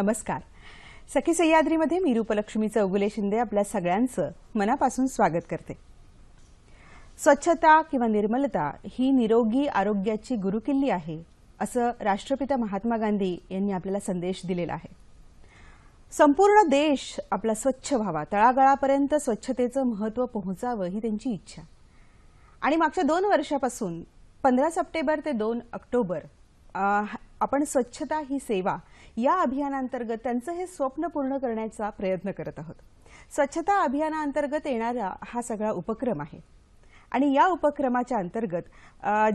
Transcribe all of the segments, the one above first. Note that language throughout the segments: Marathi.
नमस्कार सखी सह्याद्रीमध्ये मी रूपलक्ष्मी चौगुले शिंदे आपल्या सगळ्यांचं मनापासून स्वागत करते स्वच्छता किंवा निर्मलता ही निरोगी आरोग्याची गुरुकिल्ली आहे असं राष्ट्रपिता महात्मा गांधी यांनी आपल्याला संदेश दिलेला आहे संपूर्ण देश आपला स्वच्छ व्हावा तळागळापर्यंत स्वच्छतेचं महत्त्व पोहोचावं ही त्यांची इच्छा आणि मागच्या दोन वर्षापासून पंधरा सप्टेंबर ते दोन ऑक्टोबर आपण स्वच्छता ही सेवा या अभियानांतर्गत त्यांचं हे स्वप्न पूर्ण करण्याचा प्रयत्न करत आहोत स्वच्छता अभियानाअंतर्गत येणारा हा सगळा उपक्रम आहे आणि या उपक्रमाच्या अंतर्गत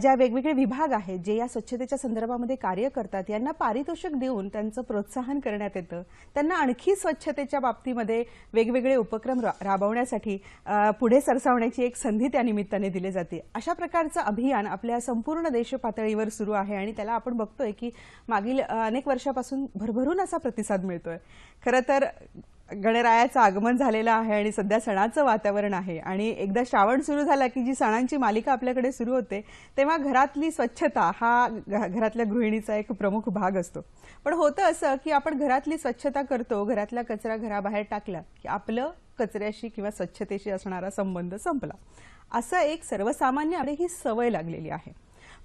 ज्या वेगवेगळे विभाग आहेत जे या स्वच्छतेच्या संदर्भामध्ये कार्य करतात यांना पारितोषिक देऊन त्यांचं प्रोत्साहन करण्यात येतं त्यांना आणखी स्वच्छतेच्या बाबतीमध्ये वेगवेगळे उपक्रम राबवण्यासाठी पुढे सरसावण्याची एक संधी त्या निमित्ताने दिली जाते अशा प्रकारचं अभियान आपल्या संपूर्ण देश पातळीवर सुरू आहे आणि त्याला आपण बघतोय की मागील अनेक वर्षापासून भरभरून असा प्रतिसाद मिळतोय खरं तर गणरायाचं आगमन झालेलं आहे आणि सध्या सणाचं वातावरण आहे आणि एकदा श्रावण सुरू झाला की जी सणांची मालिका आपल्याकडे सुरू होते तेव्हा घरातली स्वच्छता हा घरातल्या गृहिणीचा एक प्रमुख भाग असतो पण होतं असं की आपण घरातली स्वच्छता करतो घरातला कचरा घराबाहेर टाकला की आपलं कचऱ्याशी किंवा स्वच्छतेशी असणारा संबंध संपला असं एक सर्वसामान्य ही सवय लागलेली आहे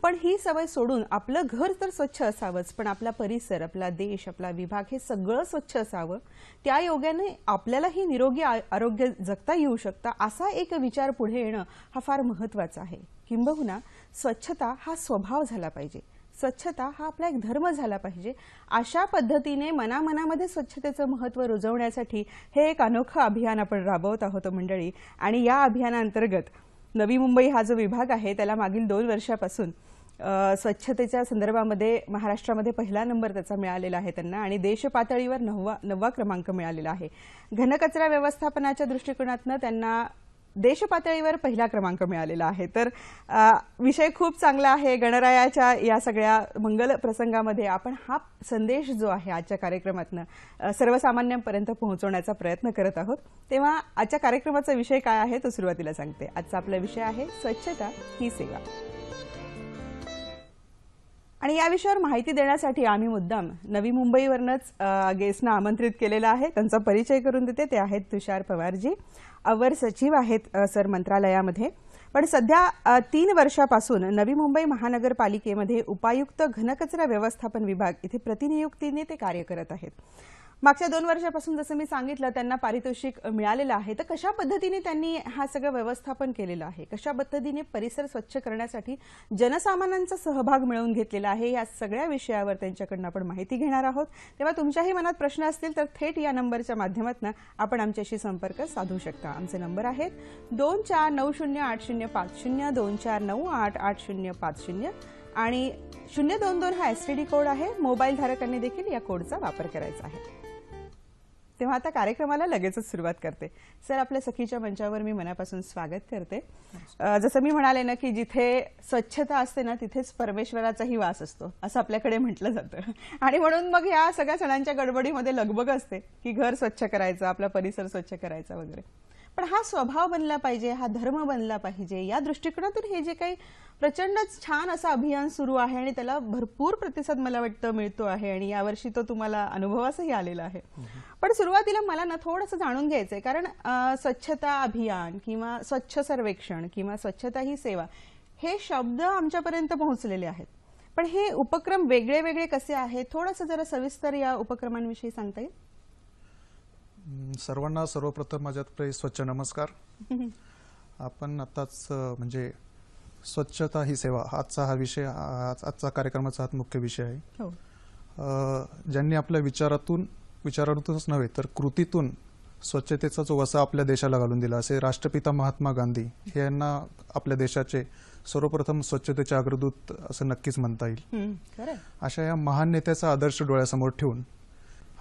पण ही सवय सोडून आपलं घर तर स्वच्छ असावंच पण आपला परिसर आपला देश आपला विभाग हे सगळं स्वच्छ असावं त्या योगाने आपल्यालाही निरोगी आरोग्य जगता येऊ शकता असा एक विचार पुढे येणं हा फार महत्वाचा आहे किंबहुना स्वच्छता हा स्वभाव झाला पाहिजे स्वच्छता हा आपला एक धर्म झाला पाहिजे अशा पद्धतीने मनामनामध्ये स्वच्छतेचं महत्त्व रुजवण्यासाठी हे एक अनोखं अभियान आपण राबवत आहोत मंडळी आणि या अभियानाअंतर्गत नवी मुंबई हा जो विभाग आहे त्याला मागील दोन वर्षापासून स्वच्छतेच्या संदर्भामध्ये महाराष्ट्रामध्ये पहिला नंबर त्याचा मिळालेला आहे त्यांना आणि देश पातळीवर नववा नववा क्रमांक मिळालेला आहे घनकचरा व्यवस्थापनाच्या दृष्टिकोनातनं त्यांना देशपातळीवर पहिला क्रमांक मिळालेला आहे तर विषय खूप चांगला आहे गणरायाच्या या सगळ्या मंगल प्रसंगामध्ये आपण हा संदेश जो आहे आजच्या कार्यक्रमातनं सर्वसामान्यांपर्यंत पोहोचवण्याचा प्रयत्न करत आहोत तेव्हा आजच्या कार्यक्रमाचा विषय काय आहे तो सुरुवातीला सांगते आजचा आपला विषय आहे स्वच्छता ही सेवा आणि या विषयावर माहिती देण्यासाठी आम्ही मुद्दाम नवी मुंबईवरनंच गेस्टना आमंत्रित केलेला आहे त्यांचा परिचय करून देते ते आहेत तुषार पवारजी अवर सचिव आहेत सर मंत्रालयामध्ये पण सध्या तीन वर्षापासून नवी मुंबई महानगरपालिकेमध्ये उपायुक्त घनकचरा व्यवस्थापन विभाग इथे प्रतिनियुक्तीने ते कार्य करत आहेत मागच्या दोन वर्षापासून जसं मी सांगितलं त्यांना पारितोषिक मिळालेलं आहे तर कशा पद्धतीने त्यांनी हा सगळं व्यवस्थापन केलेलं आहे कशा पद्धतीने परिसर स्वच्छ करण्यासाठी जनसामान्यांचा सहभाग मिळवून घेतलेला आहे या सगळ्या विषयावर त्यांच्याकडनं आपण माहिती घेणार आहोत तेव्हा तुमच्याही मनात प्रश्न असतील तर थेट या नंबरच्या माध्यमातून आपण आमच्याशी संपर्क साधू शकता आमचे नंबर आहेत दोन चार नऊ शून्य आठ शून्य पाच शून्य दोन चार नऊ आठ आठ शून्य पाच शून्य आणि शून्य दोन दोन हा एस टी डी कोड आहे मोबाईल धारकांनी देखील या कोडचा वापर करायचा आहे तेव्हा आता कार्यक्रमाला लगेचच सुरुवात करते सर आपल्या सखीच्या मंचावर मी मनापासून स्वागत करते जसं मी म्हणाले ना की जिथे स्वच्छता असते ना तिथेच परमेश्वराचाही वास असतो असं आपल्याकडे म्हटलं जातं आणि म्हणून मग या सगळ्या सणांच्या गडबडीमध्ये लगबग असते की घर स्वच्छ करायचं आपला परिसर स्वच्छ करायचा वगैरे पण हा स्वभाव बनला पाहिजे हा धर्म बनला पाहिजे या दृष्टिकोनातून हे जे काही प्रचंडच छान असं अभियान सुरू आहे आणि त्याला भरपूर प्रतिसाद मला वाटतं मिळतो आहे आणि यावर्षी तो तुम्हाला अनुभवासही आलेला आहे पण सुरुवातीला मला ना थोडंसं जाणून घ्यायचंय कारण स्वच्छता अभियान किंवा स्वच्छ सर्वेक्षण किंवा स्वच्छता ही सेवा हे शब्द आमच्यापर्यंत पोहोचलेले आहेत पण हे उपक्रम वेगळे वेगळे कसे आहेत थोडंसं जरा सविस्तर या उपक्रमांविषयी सांगता येईल सर्वांना सर्वप्रथम माझ्यात प्रे स्वच्छ नमस्कार आपण आताच म्हणजे स्वच्छता ही सेवा आजचा हा विषय आजचा कार्यक्रमाचा हा मुख्य विषय आहे हो. ज्यांनी आपल्या विचारातून विचारातूनच नव्हे तर कृतीतून स्वच्छतेचा जो वसा आपल्या देशाला घालून दिला असे राष्ट्रपिता महात्मा गांधी हे यांना आपल्या देशाचे सर्वप्रथम स्वच्छतेचे अग्रदूत असं नक्कीच म्हणता येईल अशा या महान नेत्याचा आदर्श डोळ्यासमोर ठेवून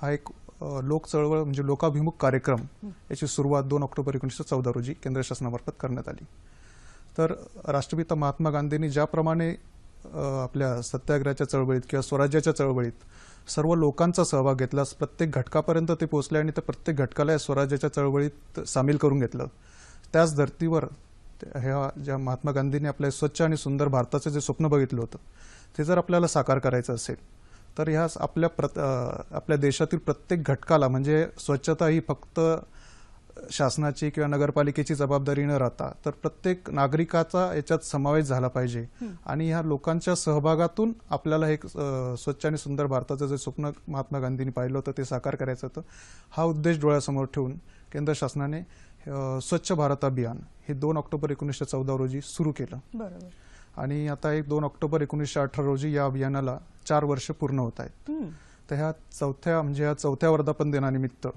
हा एक लोक चळवळ म्हणजे लोकाभिमुख कार्यक्रम याची सुरुवात दोन ऑक्टोबर एकोणीसशे चौदा रोजी केंद्र शासनामार्फत करण्यात आली तर राष्ट्रपिता महात्मा गांधींनी ज्याप्रमाणे आपल्या सत्याग्रहाच्या चळवळीत किंवा स्वराज्याच्या चळवळीत सर्व लोकांचा सहभाग घेतला प्रत्येक घटकापर्यंत ते पोहोचले आणि त्या प्रत्येक घटकाला या स्वराज्याच्या चळवळीत सामील करून घेतलं त्याच धर्तीवर ह्या ज्या महात्मा गांधींनी आपल्या स्वच्छ आणि सुंदर भारताचं जे स्वप्न बघितलं होतं ते जर आपल्याला साकार करायचं असेल तर ह्या आपल्या प्रत आपल्या देशातील प्रत्येक घटकाला म्हणजे स्वच्छता ही फक्त शासनाची किंवा नगरपालिकेची जबाबदारी न राहता तर प्रत्येक नागरिकाचा याच्यात समावेश झाला पाहिजे आणि ह्या लोकांच्या सहभागातून आपल्याला एक स्वच्छ आणि सुंदर भारताचं जे स्वप्न महात्मा गांधींनी पाहिलं होतं ते साकार करायचं होतं हा उद्देश डोळ्यासमोर ठेवून केंद्र शासनाने स्वच्छ भारत अभियान हे दोन ऑक्टोबर एकोणीसशे चौदा रोजी सुरू केलं बरोबर आणि आता एक दोन ऑक्टोबर एकोणीसशे अठरा रोजी या अभियानाला चार वर्ष पूर्ण होत आहेत तर ह्या चौथ्या म्हणजे या चौथ्या वर्धापन दिनानिमित्त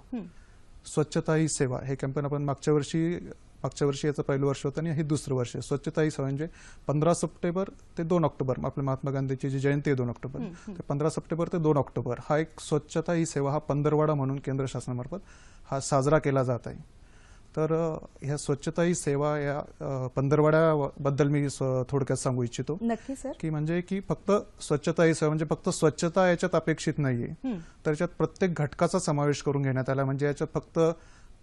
स्वच्छता ही सेवा हे कॅम्पेन आपण मागच्या वर्षी मागच्या वर्षी याचं पहिलं वर्ष होतं आणि हे दुसरं वर्ष स्वच्छता ही सेवा म्हणजे पंधरा सप्टेंबर ते दोन ऑक्टोबर आपल्या महात्मा गांधीची जी जयंती आहे दोन ऑक्टोबर ते पंधरा सप्टेंबर ते दोन ऑक्टोबर हा एक स्वच्छता ही सेवा हा पंधरवाडा म्हणून केंद्र शासनामार्फत हा साजरा केला जात आहे तर ह्या स्वच्छता ही सेवा या पंधरवाड्याबद्दल मी थोडक्यात सांगू इच्छितो नक्की सर की म्हणजे की फक्त स्वच्छता ही सेवा म्हणजे फक्त स्वच्छता याच्यात अपेक्षित नाहीये तर याच्यात प्रत्येक घटकाचा समावेश करून घेण्यात आला म्हणजे याच्यात फक्त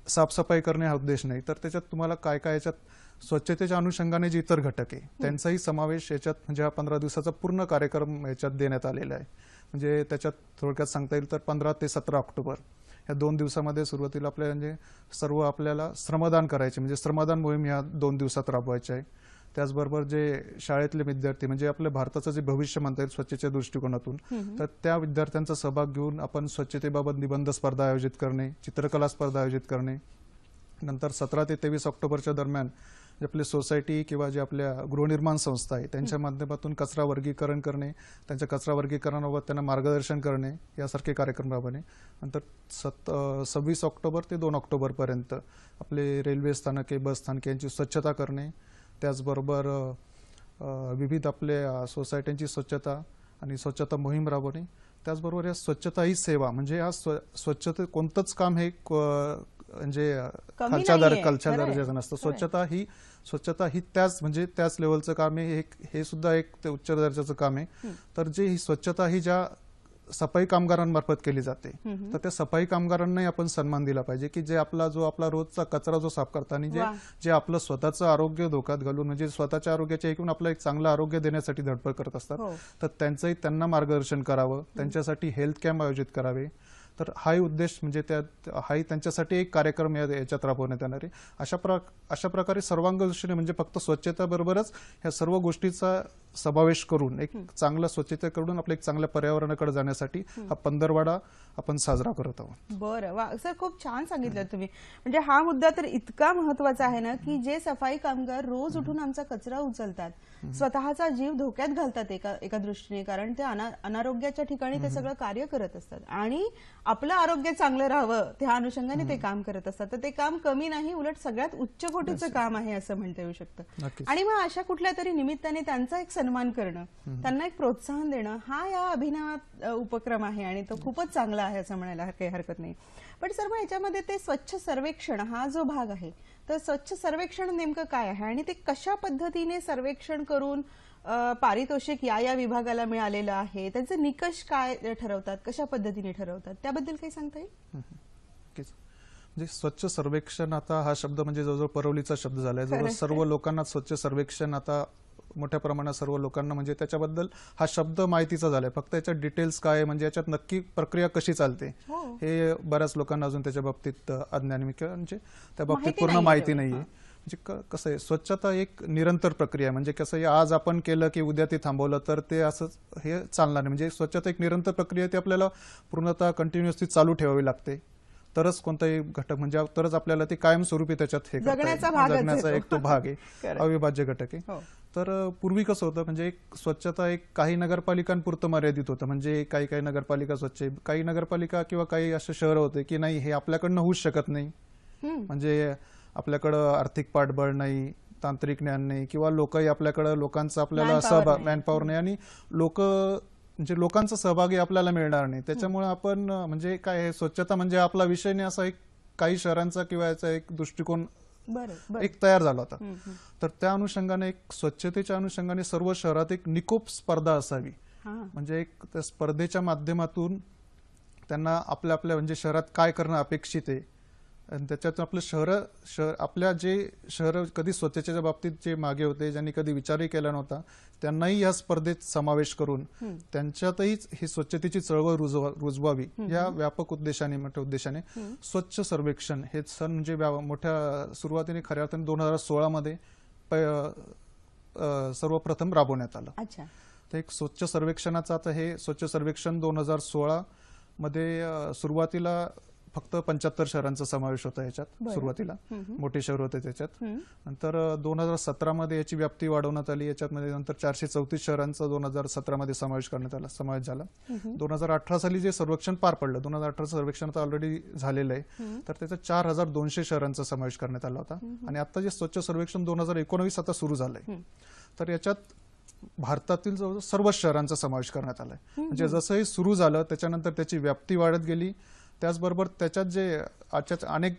साफसफाई करणे हा उद्देश नाही तर त्याच्यात तुम्हाला काय काय याच्यात स्वच्छतेच्या अनुषंगाने जे इतर घटक आहे त्यांचाही समावेश याच्यात म्हणजे हा पंधरा दिवसाचा पूर्ण कार्यक्रम याच्यात देण्यात आलेला आहे म्हणजे त्याच्यात थोडक्यात सांगता येईल तर पंधरा ते सतरा ऑक्टोबर या दोन दिवसामध्ये सुरुवातीला आपल्या म्हणजे सर्व आपल्याला श्रमदान करायचे म्हणजे श्रमदान मोहीम या दोन दिवसात राबवायची आहे त्याचबरोबर जे शाळेतले विद्यार्थी म्हणजे आपल्या भारताचं जे भविष्य म्हणता येईल स्वच्छतेच्या दृष्टिकोनातून तर त्या विद्यार्थ्यांचा सहभाग घेऊन आपण स्वच्छतेबाबत निबंध स्पर्धा आयोजित करणे चित्रकला स्पर्धा आयोजित करणे नंतर सतरा ते तेवीस ऑक्टोबरच्या दरम्यान जे आपली सोसायटी किंवा जे आपल्या गृहनिर्माण संस्था आहे त्यांच्या माध्यमातून कचरा वर्गीकरण करणे त्यांच्या कचरा वर्गीकरणाबाबत त्यांना मार्गदर्शन करणे यासारखे कार्यक्रम राबवणे नंतर सत सव्वीस ऑक्टोबर ते दोन ऑक्टोबरपर्यंत आपले रेल्वे स्थानके बस स्थानक यांची स्वच्छता करणे त्याचबरोबर विविध आपल्या सोसायट्यांची स्वच्छता आणि स्वच्छता मोहीम राबवणे त्याचबरोबर या स्वच्छता ही सेवा म्हणजे या स्व स्वच्छते कोणतंच काम हे म्हणजे खालच्या दर खालच्या स्वच्छता ही स्वच्छता ही त्याच म्हणजे त्याच लेवलचं काम आहे हे हे सुद्धा एक उच्च दर्जाचं काम आहे तर जे ही स्वच्छता ही ज्या सफाई कामगारांमार्फत केली जाते तर त्या सफाई कामगारांनाही आपण सन्मान दिला पाहिजे की जे आपला जो आपला रोजचा कचरा जो साफ करतात जे जे आपलं स्वतःचं आरोग्य धोक्यात घालून म्हणजे स्वतःच्या आरोग्याच्या एकूण आपलं एक चांगलं आरोग्य देण्यासाठी धडपड करत असतात हो. तर त्यांचंही त्यांना मार्गदर्शन करावं त्यांच्यासाठी हेल्थ कॅम्प आयोजित करावे तर हाही उद्देश म्हणजे त्या हाही त्यांच्यासाठी एक कार्यक्रम या याच्यात राबवण्यात येणार आहे अशा प्रा अशा प्रकारे सर्वांग दृष्टीने म्हणजे फक्त स्वच्छतेबरोबरच ह्या सर्व गोष्टीचा समावेश करून एक चांगला स्वच्छतेकडून आपल्या एक चांगल्या पर्यावरणाकडे जाण्यासाठी हा पंधरवाडा आपण साजरा करत आहोत बरं वा सर खूप छान सांगितलं तुम्ही म्हणजे हा मुद्दा तर इतका महत्वाचा आहे ना की जे सफाई कामगार रोज उठून आमचा कचरा उचलतात स्वतःचा जीव धोक्यात घालतात एका एका दृष्टीने कारण ते अनारोग्याच्या ठिकाणी ते सगळं कार्य करत असतात आणि आपलं आरोग्य चांगलं राहावं त्या अनुषंगाने ते काम करत असतात तर ते काम कमी नाही उलट सगळ्यात उच्च कोटीचं काम आहे असं म्हणता येऊ शकतं आणि मग अशा कुठल्या तरी निमित्ताने त्यांचा एक सन्मान करणं त्यांना एक प्रोत्साहन देणं हा या अभिनयात उपक्रम आहे आणि तो खूपच चांगला आहे असं म्हणायला काही हरकत नाही पण सर मग याच्यामध्ये ते स्वच्छ सर्वेक्षण हा जो भाग आहे तर स्वच्छ सर्वेक्षण नेमकं काय आहे आणि ते कशा पद्धतीने सर्वेक्षण करून पारितोषिक या या विभागाला मिळालेलं आहे त्यांचे निकष काय ठरवतात कशा पद्धतीने ठरवतात त्याबद्दल काही सांगता येईल म्हणजे स्वच्छ सर्वेक्षण आता हा शब्द म्हणजे जवळजवळ परवलीचा शब्द झालाय जवळ सर्व लोकांना स्वच्छ सर्वेक्षण आता मोठ्या प्रमाणात सर्व लोकांना म्हणजे त्याच्याबद्दल हा शब्द माहितीचा झालाय फक्त याच्यात डिटेल्स काय म्हणजे याच्यात नक्की प्रक्रिया कशी चालते हो. हे बऱ्याच लोकांना अजून त्याच्या बाबतीत अज्ञान म्हणजे त्या बाबतीत पूर्ण माहिती नाहीये म्हणजे कसं आहे स्वच्छता एक निरंतर प्रक्रिया म्हणजे कसं आहे आज आपण केलं की उद्या ते थांबवलं तर ते असं हे चालणार नाही म्हणजे स्वच्छता एक निरंतर प्रक्रिया ती आपल्याला पूर्णतः कंटिन्युअसली चालू ठेवावी लागते तरच कोणताही घटक म्हणजे तरच आपल्याला ते कायमस्वरूपी त्याच्यात हे जगण्याचा एक तो भाग आहे अविभाज्य घटक आहे हो. तर पूर्वी कसं होतं म्हणजे एक स्वच्छता एक काही नगरपालिकांपुरतं मर्यादित होतं म्हणजे काही काही नगरपालिका स्वच्छ काही नगरपालिका किंवा काही असे शहर होते की नाही हे आपल्याकडनं होऊच शकत नाही म्हणजे आपल्याकडं आर्थिक पाठबळ नाही तांत्रिक ज्ञान नाही किंवा लोकही आपल्याकडं लोकांचा आपल्याला सहभाग मॅनपॉवर नाही आणि लोक म्हणजे लोकांचा सहभागी आपल्याला मिळणार नाही त्याच्यामुळे आपण म्हणजे काय स्वच्छता म्हणजे आपला विषय नाही असा एक काही शहरांचा किंवा याचा एक दृष्टिकोन एक तयार झाला होता तर त्या अनुषंगाने एक स्वच्छतेच्या अनुषंगाने सर्व शहरात एक निकोप स्पर्धा असावी म्हणजे एक त्या स्पर्धेच्या माध्यमातून त्यांना आपल्या आपल्या म्हणजे शहरात काय करणं अपेक्षित आहे आणि त्याच्यात आपलं शहर शहर आपल्या जे शहर कधी स्वच्छतेच्या बाबतीत जे मागे होते ज्यांनी कधी विचारही केला नव्हता त्यांनाही या स्पर्धेत समावेश करून त्यांच्यातही ही स्वच्छतेची चळवळ रुजवावी या व्यापक उद्देशाने मोठ्या उद्देशाने स्वच्छ सर्वेक्षण हे सण म्हणजे मोठ्या सुरुवातीने खऱ्या अर्थाने दोन हजार सोळामध्ये सर्वप्रथम राबवण्यात आलं तर एक स्वच्छ सर्वेक्षणाचं आता हे स्वच्छ सर्वेक्षण दोन हजार सोळा मध्ये सुरुवातीला फक्त पंच्याहत्तर शहरांचा समावेश होता याच्यात सुरुवातीला मोठे शहर होते त्याच्यात नंतर दोन हजार सतरामध्ये याची व्याप्ती वाढवण्यात आली याच्यामध्ये नंतर चारशे चौतीस शहरांचा दोन हजार सतरामध्ये समावेश करण्यात आला समावेश झाला दोन हजार अठरा साली जे सर्वेक्षण पार पडलं दोन हजार अठरा सर्वेक्षण ऑलरेडी झालेलं आहे तर त्याचा चार हजार दोनशे शहरांचा समावेश करण्यात आला होता आणि आता जे स्वच्छ सर्वेक्षण दोन हजार एकोणवीस आता सुरू झालंय तर याच्यात भारतातील जवळजवळ सर्व शहरांचा समावेश करण्यात आलाय म्हणजे जसंही सुरू झालं त्याच्यानंतर त्याची व्याप्ती वाढत गेली त्याचबरोबर त्याच्यात जे आजच्या अनेक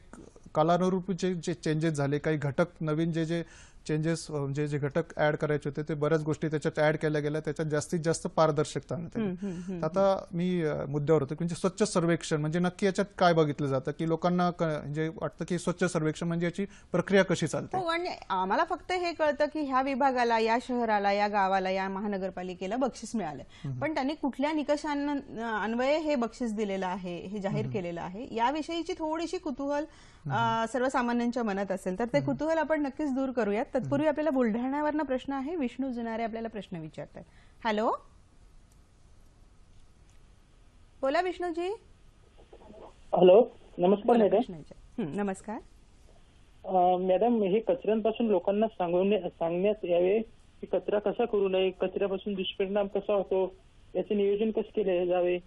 कालानुरूपी जे चेंजेस झाले काही घटक नवीन जे जे चेंजेस म्हणजे जे घटक ऍड करायचे होते ते बऱ्याच गोष्टी त्याच्यात ऍड केल्या गेल्या त्याच्यात जास्तीत जास्त पारदर्शकता आणत आता मी मुद्द्यावर होतो म्हणजे स्वच्छ सर्वेक्षण म्हणजे नक्की याच्यात काय बघितलं जातं की लोकांना म्हणजे वाटतं की स्वच्छ सर्वेक्षण म्हणजे याची प्रक्रिया कशी चालते हो, आणि आम्हाला फक्त हे कळतं की ह्या विभागाला या शहराला या गावाला या महानगरपालिकेला बक्षीस मिळालं पण त्यांनी कुठल्या निकषांना अन्वये हे बक्षीस दिलेलं आहे हे जाहीर केलेलं आहे याविषयीची थोडीशी कुतूहल सर्वसामान्यांच्या मनात असेल तर ते कुतूहल आपण नक्कीच दूर करूयात तत्पूर्वी आपल्याला बुलढाण्यावर प्रश्न आहे विष्णू जुनारे आपल्याला प्रश्न विचारतात हॅलो बोला विष्णूजी हॅलो नमस्कार मॅडम नमस्कार मॅडम हे कचऱ्यांपासून लोकांना सांगून सांगण्यात यावे की कचरा कसा करू नये कचऱ्यापासून दुष्परिणाम कसा होतो याचे नियोजन कसे केले जावे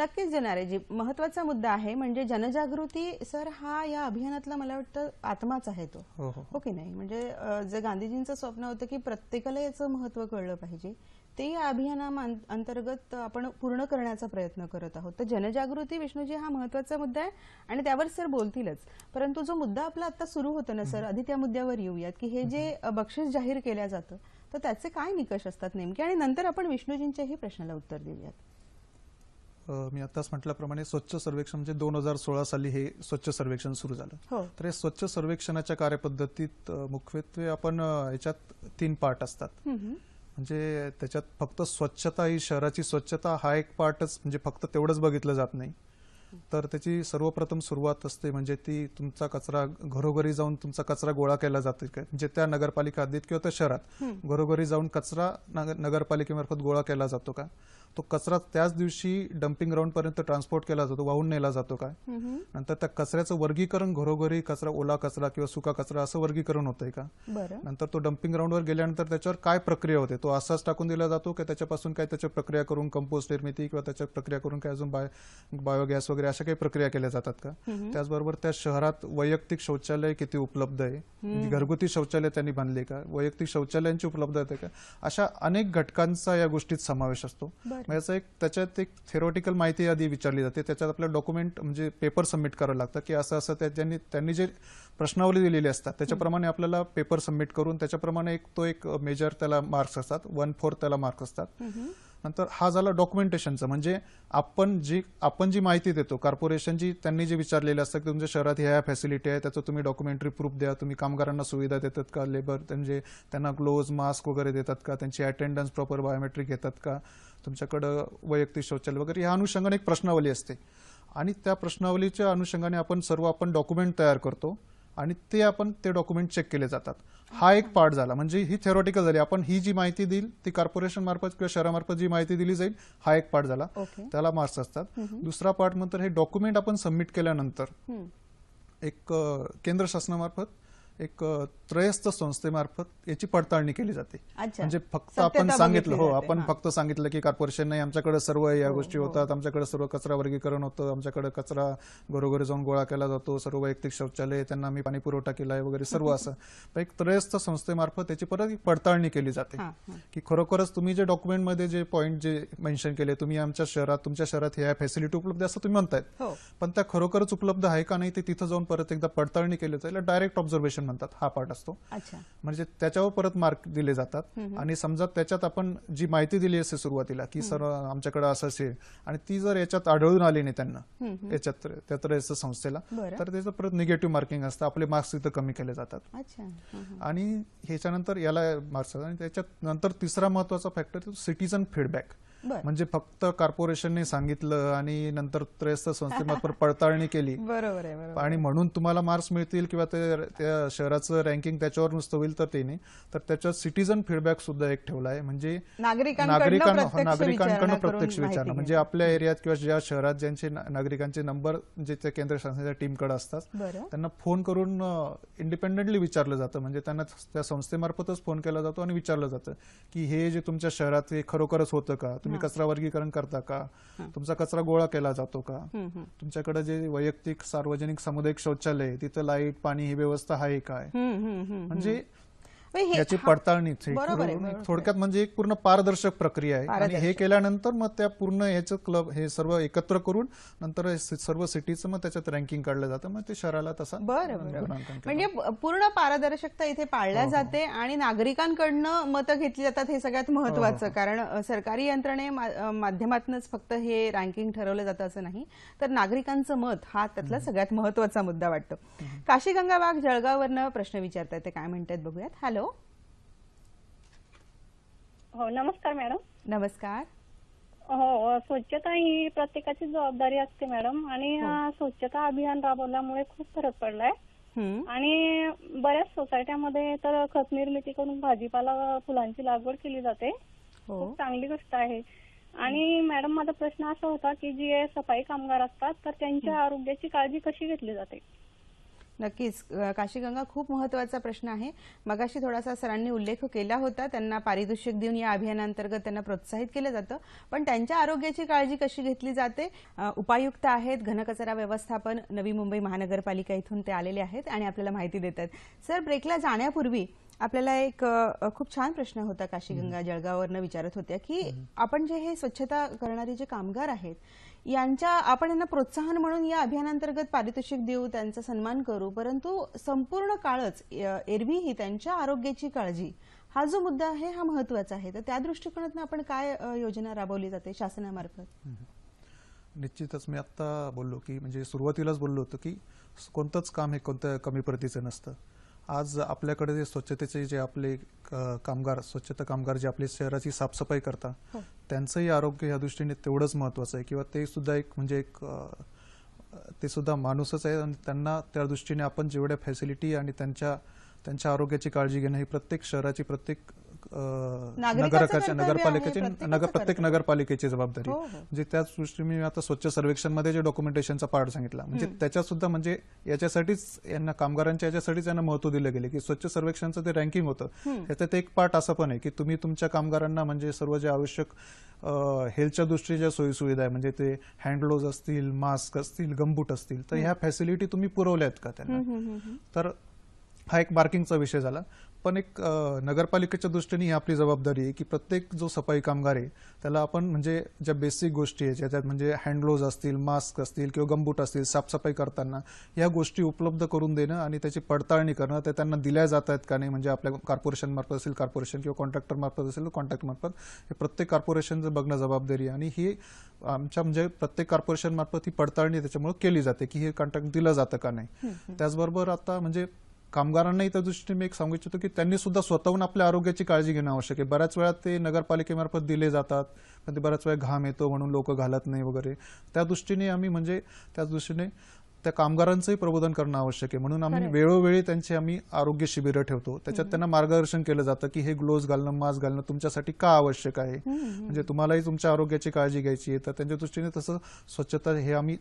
नक्कीच जी महत्वाचा मुद्दा आहे म्हणजे जनजागृती सर हा या अभियानातला मला वाटतं आत्माच आहे तो हो, हो, हो. हो की नाही म्हणजे जे गांधीजींचं स्वप्न होतं की प्रत्येकाला याचं महत्व कळलं पाहिजे ते या अभियाना अंतर्गत आपण पूर्ण करण्याचा प्रयत्न करत आहोत तर जनजागृती विष्णूजी हा महत्वाचा मुद्दा आहे आणि त्यावर सर बोलतीलच परंतु जो मुद्दा आपला आता सुरू होतो ना सर आधी त्या मुद्द्यावर येऊयात की हे जे बक्षीस जाहीर केल्या जातं तर त्याचे काय निकष असतात नेमके आणि नंतर आपण विष्णूजींच्याही प्रश्नाला उत्तर देऊयात मी आताच म्हटल्याप्रमाणे स्वच्छ सर्वेक्षण म्हणजे दोन हजार सोळा साली हे स्वच्छ सर्वेक्षण सुरू झालं हो. तर हे स्वच्छ सर्वेक्षणाच्या कार्यपद्धतीत मुख्यत्वे आपण याच्यात तीन पार्ट असतात म्हणजे त्याच्यात फक्त स्वच्छता ही शहराची स्वच्छता हा एक पार्टच म्हणजे फक्त तेवढंच बघितलं जात नाही तर त्याची सर्वप्रथम सुरुवात असते म्हणजे ती तुमचा कचरा घरोघरी जाऊन तुमचा कचरा गोळा केला जातो काय म्हणजे त्या नगरपालिका हद्दीत किंवा त्या शहरात घरोघरी जाऊन कचरा नगरपालिकेमार्फत गोळा केला जातो का तो कचरा त्याच दिवशी डम्पिंग पर्यंत ट्रान्सपोर्ट केला जातो वाहून नेला जातो काय नंतर त्या कचऱ्याचं वर्गीकरण घरोघरी कचरा ओला कचरा किंवा सुका कचरा असं वर्गीकरण होतंय का नंतर तो डम्पिंग ग्राउंडवर गेल्यानंतर त्याच्यावर काय प्रक्रिया होते तो असाच टाकून दिला जातो की त्याच्यापासून काय त्याच्या प्रक्रिया करून कंपोस्ट निर्मिती किंवा त्याच्या प्रक्रिया करून काय अजून बायोगॅस वगैरे अशा काही प्रक्रिया केल्या जातात का त्याचबरोबर त्या शहरात वैयक्तिक शौचालय किती उपलब्ध आहे घरगुती शौचालय त्यांनी बांधले का वैयक्तिक शौचालयांची उपलब्ध आहे का अशा अनेक घटकांचा या गोष्टीत समावेश असतो याचा म्हणजे एक त्याच्यात एक थेरोटिकल माहिती आधी विचारली जाते त्याच्यात आपल्याला डॉक्युमेंट म्हणजे पेपर सबमिट करावं लागतं की असं असं त्यांनी त्यांनी जे प्रश्नावली दिलेली असतात त्याच्याप्रमाणे आपल्याला पेपर सबमिट करून त्याच्याप्रमाणे एक तो एक मेजर त्याला मार्क्स असतात वन फोर त्याला मार्क्स असतात नंतर हा झाला डॉक्युमेंटेशनचं म्हणजे आपण जी आपण जी माहिती देतो कॉर्पोरेशन जी त्यांनी जे विचारलेलं असतात की तुमच्या शहरात ह्या फॅसिलिटी आहे त्याचं तुम्ही डॉक्युमेंटरी प्रूफ द्या तुम्ही कामगारांना सुविधा देतात का लेबर म्हणजे त्यांना ग्लोव्ज मास्क वगैरे देतात का त्यांची अटेंडन्स प्रॉपर बायोमेट्रिक घेतात का तुमच्याकडं वैयक्तिक शौचालय वगैरे ह्या अनुषंगाने एक प्रश्नावली असते आणि त्या प्रश्नावलीच्या अनुषंगाने आपण सर्व आपण डॉक्युमेंट तयार करतो आणि ते आपण ते डॉक्युमेंट चेक केले जातात हा एक पार्ट झाला म्हणजे ही थेरोटिकल झाली आपण ही जी माहिती देईल ती कॉर्पोरेशन मार्फत किंवा शहरामार्फत जी माहिती दिली जाईल हा एक पार्ट झाला त्याला मार्क्स असतात दुसरा पार्ट नंतर हे डॉक्युमेंट आपण सबमिट केल्यानंतर एक केंद्र शासनामार्फत एक त्रयस्थ संस्थेमार्फत याची पडताळणी केली जाते म्हणजे फक्त आपण सांगितलं हो आपण फक्त सांगितलं की कॉर्पोरेशन नाही आमच्याकडे सर्व या हो, गोष्टी हो. होतात आमच्याकडे सर्व कचरा वर्गीकरण होतं आमच्याकडे कचरा घरोघरी जाऊन गोळा केला जातो सर्व वैयक्तिक शौचालय त्यांना आम्ही पाणी पुरवठा केलाय वगैरे सर्व असं एक त्रयस्थ संस्थेमार्फत याची परत पडताळणी केली जाते की खरोखरच तुम्ही जे डॉक्युमेंटमध्ये जे पॉईंट जे मेन्शन केले तुम्ही आमच्या शहरात तुमच्या शहरात ह्या फॅसिलिटी उपलब्ध असं तुम्ही म्हणताय हो. पण त्या खरोखरच उपलब्ध आहे का नाही ते तिथं जाऊन परत एकदा पडताळणी केली जाईल डायरेक्ट ऑब्झर्वेशन म्हणतात हा पार्ट असतो म्हणजे त्याच्यावर परत मार्क दिले जातात आणि समजा त्याच्यात आपण जी माहिती दिली असते सुरुवातीला की सर आमच्याकडे असं असेल आणि ती जर याच्यात आढळून आली नाही त्यांना याच्यात त्यात्र संस्थेला तर त्याचं परत निगेटिव्ह मार्किंग असतं आपले मार्क्स तिथे कमी केले जातात आणि ह्याच्यानंतर याला मार्क्स आणि त्याच्यात नंतर तिसरा महत्वाचा फॅक्टर सिटीजन फीडबॅक म्हणजे फक्त कॉर्पोरेशनने सांगितलं आणि नंतर त्रेस्त संस्थेमार्फत पडताळणी केली बरोबर आहे आणि म्हणून तुम्हाला मार्क्स मिळतील किंवा ते त्या शहराचं रँकिंग त्याच्यावर नुसतं होईल तर ते नाही तर त्याच्यात सिटीजन फीडबॅक सुद्धा एक ठेवला आहे म्हणजे नागरिकांना नागरिकांकडनं प्रत्यक्ष विचारणं म्हणजे आपल्या एरियात किंवा ज्या शहरात ज्यांचे नागरिकांचे नंबर जे त्या केंद्र शासनाच्या टीमकडे असतात त्यांना फोन करून इंडिपेंडेंटली विचारलं जातं म्हणजे त्यांना त्या संस्थेमार्फतच फोन केला जातो आणि विचारलं जातं की हे जे तुमच्या शहरात हे खरोखरच होतं का तुम्ही कचरा वर्गीकरण करता का तुमचा कचरा गोळा केला जातो का तुमच्याकडे जे वैयक्तिक सार्वजनिक सामुदायिक शौचालय तिथं लाईट पाणी ही व्यवस्था आहे काय म्हणजे म्हणजे याची पडताळणी म्हणजे थोडक्यात म्हणजे एक पूर्ण पारदर्शक प्रक्रिया आहे आणि हे केल्यानंतर मग त्या पूर्ण याचं क्लब हे सर्व एकत्र करून नंतर सर्व सिटीचं मग त्याच्यात रँकिंग काढलं जातं मग ते शहराला तसा बरं म्हणजे पूर्ण पारदर्शकता इथे पाळल्या हो, हो. जाते आणि नागरिकांकडनं मतं घेतली जातात हे सगळ्यात हो, महत्वाचं कारण सरकारी यंत्रणे माध्यमातूनच फक्त हे रँकिंग ठरवलं जातं असं नाही तर नागरिकांचं मत हा त्यातला सगळ्यात महत्वाचा मुद्दा वाटतो काशी गंगाबाग जळगाववरनं प्रश्न विचारतात ते काय म्हणतात बघूयात हॅलो हो नमस्कार मॅडम नमस्कार हो स्वच्छता ही प्रत्येकाची जबाबदारी असते मॅडम आणि हो. स्वच्छता अभियान राबवल्यामुळे खूप फरक पडलाय आणि बऱ्याच सोसायट्यामध्ये तर खत निर्मिती करून भाजीपाला फुलांची लागवड केली जाते हो. खूप चांगली गोष्ट आहे आणि मॅडम माझा प्रश्न असा होता की जे सफाई कामगार असतात तर त्यांच्या आरोग्याची काळजी कशी घेतली जाते नक्कीच काशीगंगा खूप महत्वाचा प्रश्न आहे मगाशी थोडासा सरांनी उल्लेख केला होता त्यांना पारितोषिक देऊन या अभियानांतर्गत त्यांना प्रोत्साहित केलं जातं पण त्यांच्या आरोग्याची काळजी कशी घेतली जाते उपायुक्त आहेत घनकचरा व्यवस्थापन नवी मुंबई महानगरपालिका इथून ते आलेले आहेत आणि आपल्याला माहिती देतात सर ब्रेकला जाण्यापूर्वी आपल्याला एक खूप छान प्रश्न होता काशीगंगा जळगाववरनं विचारत होत्या की आपण जे हे स्वच्छता करणारे जे कामगार आहेत यांच्या आपण यांना प्रोत्साहन म्हणून या अभियानांतर्गत पारितोषिक देऊ त्यांचा सन्मान करू परंतु संपूर्ण काळच ही त्यांच्या आरोग्याची काळजी हा जो मुद्दा आहे हा महत्वाचा आहे तर त्या दृष्टिकोनातून आपण काय योजना राबवली जाते शासनामार्फत निश्चितच मी आत्ता बोललो की म्हणजे सुरुवातीलाच बोललो होतो की कोणतंच काम हे कोणतं कमी प्रतीचं नसतं आज आपल्याकडे जे स्वच्छतेचे जे आपले कामगार स्वच्छता कामगार जे आपले शहराची साफसफाई करतात हो. त्यांचंही आरोग्य या दृष्टीने तेवढंच महत्वाचं आहे किंवा ते सुद्धा एक म्हणजे एक ते सुद्धा माणूसच आहे आणि त्यांना त्या दृष्टीने आपण जेवढ्या फॅसिलिटी आणि त्यांच्या त्यांच्या आरोग्याची काळजी घेणं ही प्रत्येक शहराची प्रत्येक नगराच्या नगरपालिकेची नगर प्रत्येक नगरपालिकेची जबाबदारी हो, हो. म्हणजे त्या दृष्टीने मी आता स्वच्छ सर्वेक्षण मध्ये जे डॉक्युमेंटेशनचा पार्ट सांगितला म्हणजे त्याच्यात सुद्धा म्हणजे याच्यासाठीच यांना कामगारांच्या याच्यासाठीच यांना महत्व दिलं गेले की स्वच्छ सर्वेक्षणचं ते रँकिंग होतं त्याच्यात एक पार्ट असं पण आहे की तुम्ही तुमच्या कामगारांना म्हणजे सर्व जे आवश्यक हेल्थच्या दृष्टीने ज्या सोयीसुविधा आहे म्हणजे ते हँडलोज असतील मास्क असतील गंबूट असतील तर ह्या फॅसिलिटी तुम्ही पुरवल्या का त्यांना तर हा एक मार्किंगचा विषय झाला पण एक नगरपालिकेच्या दृष्टीने ही आपली जबाबदारी आहे की प्रत्येक जो सफाई कामगार आहे त्याला आपण म्हणजे ज्या बेसिक गोष्टी आहेत ज्याच्यात म्हणजे हँडग्लोज असतील मास्क असतील किंवा गंबूट असतील साफसफाई करताना या गोष्टी उपलब्ध करून देणं आणि त्याची पडताळणी करणं ते त्यांना दिल्या जात आहेत का नाही म्हणजे आपल्या कॉर्पोरेशन मार्फत असेल कॉर्पोरेशन किंवा कॉन्ट्रॅक्टर मार्फत असेल कॉन्ट्रॅक्ट मार्फत हे प्रत्येक कॉर्पोरेशनचं बघणं जबाबदारी आणि ही आमच्या म्हणजे प्रत्येक कॉर्पोरेशन मार्फत ही पडताळणी त्याच्यामुळे केली जाते की हे कॉन्ट्रॅक्ट दिलं जातं का नाही त्याचबरोबर आता म्हणजे कामगारांनाही त्या दृष्टीने मी एक सांगू इच्छितो की त्यांनी सुद्धा स्वतःहून आपल्या आरोग्याची काळजी घेणं आवश्यक आहे बऱ्याच वेळा ते नगरपालिकेमार्फत दिले जातात पण ते बऱ्याच वेळा घाम येतो म्हणून लोक घालत नाही वगैरे त्या दृष्टीने आम्ही म्हणजे त्या दृष्टीने त्या कामगारांचंही प्रबोधन करणं आवश्यक आहे म्हणून आम्ही वेळोवेळी त्यांचे आम्ही आरोग्य शिबिरं ठेवतो त्याच्यात त्यांना मार्गदर्शन केलं जातं की हे ग्लोव्ज घालणं मास्क घालणं तुमच्यासाठी का आवश्यक आहे म्हणजे तुम्हालाही तुमच्या आरोग्याची काळजी घ्यायची आहे तर त्यांच्या दृष्टीने तसं स्वच्छता हे आम्ही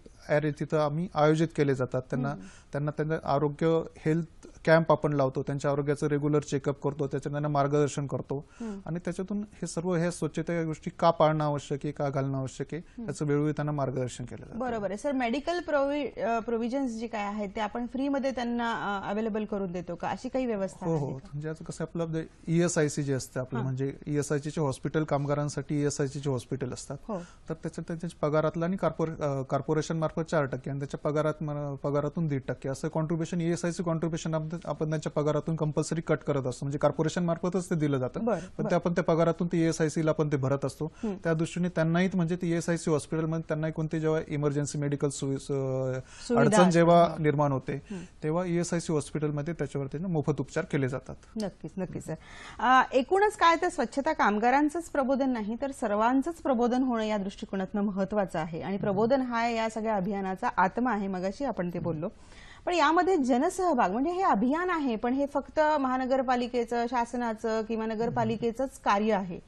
तिथं आम्ही आयोजित केले जातात त्यांना त्यांना त्यांना आरोग्य हेल्थ कॅम्प आपण लावतो त्यांच्या आरोग्याचं रेग्युलर चेकअप करतो त्याच्या त्यांना मार्गदर्शन करतो आणि त्याच्यातून हे सर्व हे स्वच्छता गोष्टी का पाळणं आवश्यक आहे का घालणं आवश्यक आहे त्याचं वेळोवेळी त्यांना मार्गदर्शन केलं बरोबर आहे सर मेडिकल प्रोव्हिजन्स जे काय आहे ते आपण फ्रीमध्ये त्यांना अवेलेबल करून देतो का अशी काही व्यवस्था हो हो म्हणजे आता कसं आपलं ईएसआयसी जे e असते आपलं म्हणजे e चे हॉस्पिटल कामगारांसाठी e चे हॉस्पिटल असतात हो. तर त्याच्यात त्यांच्या पगारातला आणि कॉर्पोरेशन मार्फत चार टक्के आणि त्याच्या पगारात पगारातून दीड टक्के असं कॉन्ट्रीब्युशन ईएसआयसी कॉन्ट्रीब्युशन आपण त्यांच्या पगारातून कंपल्सरी कट करत असतो म्हणजे कॉर्पोरेशन मार्फतच ते दिलं जातं पण ते आपण त्या पगारातून ते सी e ला पण ते भरत असतो त्या दृष्टीने त्यांनाही म्हणजे ते ईएसआयसी e हॉस्पिटलमध्ये त्यांनाही कोणती जेव्हा इमर्जन्सी मेडिकल अडचण जेव्हा निर्माण होते तेव्हा ईएसआयसी हॉस्पिटलमध्ये त्यांना मोफत उपचार केले जातात नक्कीच नक्कीच एकूणच काय तर स्वच्छता कामगारांचंच प्रबोधन नाही तर सर्वांच प्रबोधन होणं या दृष्टिकोनातनं महत्वाचं आहे आणि प्रबोधन हा या सगळ्या अभियानाचा आत्मा आहे मगाशी आपण ते बोललो पण यामध्ये जनसहभाग म्हणजे हे अभियान आहे पण हे फक्त महानगरपालिकेचं शासनाचं किंवा नगरपालिकेचंच कार्य आहे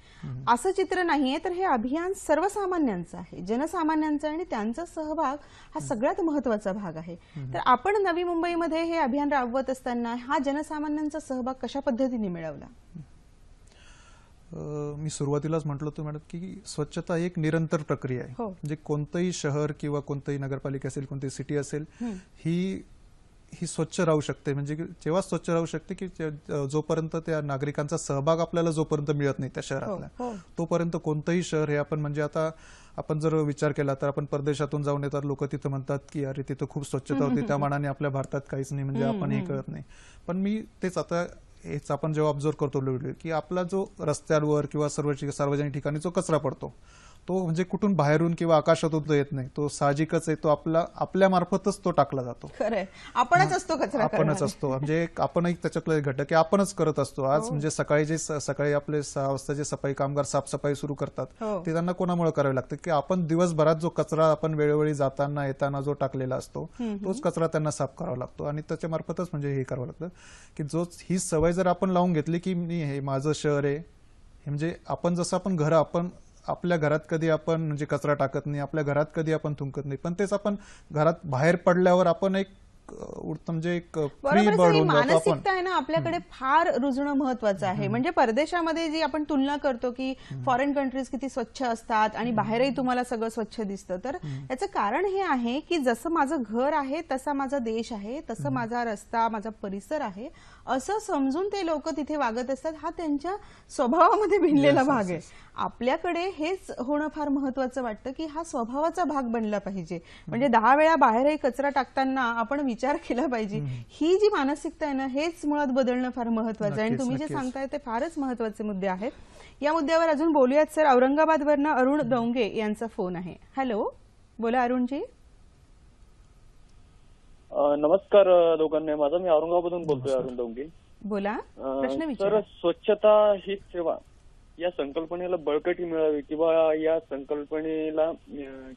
असं चित्र नाहीये तर हे अभियान सर्वसामान्यांचं आहे जनसामान्यांचं आणि त्यांचा सहभाग हा सगळ्यात महत्वाचा भाग आहे तर आपण नवी मुंबईमध्ये हे अभियान राबवत असताना हा जनसामान्यांचा सहभाग कशा पद्धतीने मिळवला मी सुरुवातीलाच म्हटलं होतं मॅडम की स्वच्छता एक निरंतर प्रक्रिया आहे म्हणजे कोणतंही शहर किंवा कोणतंही नगरपालिका असेल कोणती सिटी असेल ही ही स्वच्छ राहू शकते म्हणजे की जेव्हा स्वच्छ राहू शकते की जोपर्यंत त्या नागरिकांचा सहभाग आपल्याला जोपर्यंत मिळत नाही त्या शहरातला हो, हो. तोपर्यंत कोणतंही शहर हे आपण म्हणजे आता आपण जर विचार केला तर आपण परदेशातून जाऊन येतात लोक तिथं म्हणतात की अरे तिथं खूप स्वच्छता होती त्या मानाने आपल्या भारतात काहीच नाही म्हणजे आपण हे करत नाही पण मी तेच आता हेच आपण जेव्हा ऑब्झर्व करतो की आपला जो रस्त्यांवर किंवा सर्व सार्वजनिक ठिकाणी जो कचरा पडतो तो म्हणजे कुठून बाहेरून किंवा आकाशातून तो येत नाही तो साहजिकच आहे तो आपला आपल्या मार्फतच तो टाकला जातो आपणच असतो कचरा आपणच असतो म्हणजे आपण एक त्याच्यातलं घटक की आपणच करत असतो आज हो. म्हणजे सकाळी जे सकाळी आपले सहा वाजता जे सफाई कामगार साफसफाई सुरू करतात हो. ते त्यांना कोणामुळे करावे लागते की आपण दिवसभरात जो कचरा आपण वेळोवेळी जाताना येताना जो टाकलेला असतो तोच कचरा त्यांना साफ करावा लागतो आणि त्याच्या मार्फतच म्हणजे हे करावं लागतं की जो ही सवय जर आपण लावून घेतली की मी हे माझं शहर आहे म्हणजे आपण जसं आपण घर आपण आपल्या घरात कधी आपण म्हणजे कचरा टाकत नाही आपल्या घरात कधी आपण थुंकत नाही पण तेच आपण घरात बाहेर पडल्यावर आपण एक म्हणजे एक मानसिकता आहे ना आपल्याकडे फार रुजणं महत्वाचं आहे म्हणजे परदेशामध्ये जी आपण तुलना करतो की फॉरेन कंट्रीज किती स्वच्छ असतात आणि बाहेरही तुम्हाला सगळं स्वच्छ दिसतं तर याचं कारण हे आहे की जसं माझं घर आहे तसा माझा देश आहे तसं माझा रस्ता माझा परिसर आहे असं समजून ते लोक तिथे वागत असतात हा त्यांच्या स्वभावामध्ये भिनलेला भाग आहे आपल्याकडे हेच होणं फार महत्वाचं वाटतं की हा स्वभावाचा भाग बनला पाहिजे म्हणजे दहा वेळा बाहेरही कचरा टाकताना आपण विचार केला पाहिजे ही जी मानसिकता आहे ना हेच मुळात बदलणं फार महत्वाचं आहे आणि तुम्ही जे सांगताय ते फारच महत्वाचे मुद्दे आहेत या मुद्द्यावर अजून बोलूयात सर औरंगाबादवरनं अरुण दौंगे यांचा फोन आहे हॅलो बोला अरुणजी नमस्कार दोघांनी माझा मी औरंगाबादून बोलतोय अरुण डोंगे बोला तर स्वच्छता ही सेवा या संकल्पनेला बळकटी मिळावी किंवा या संकल्पनेला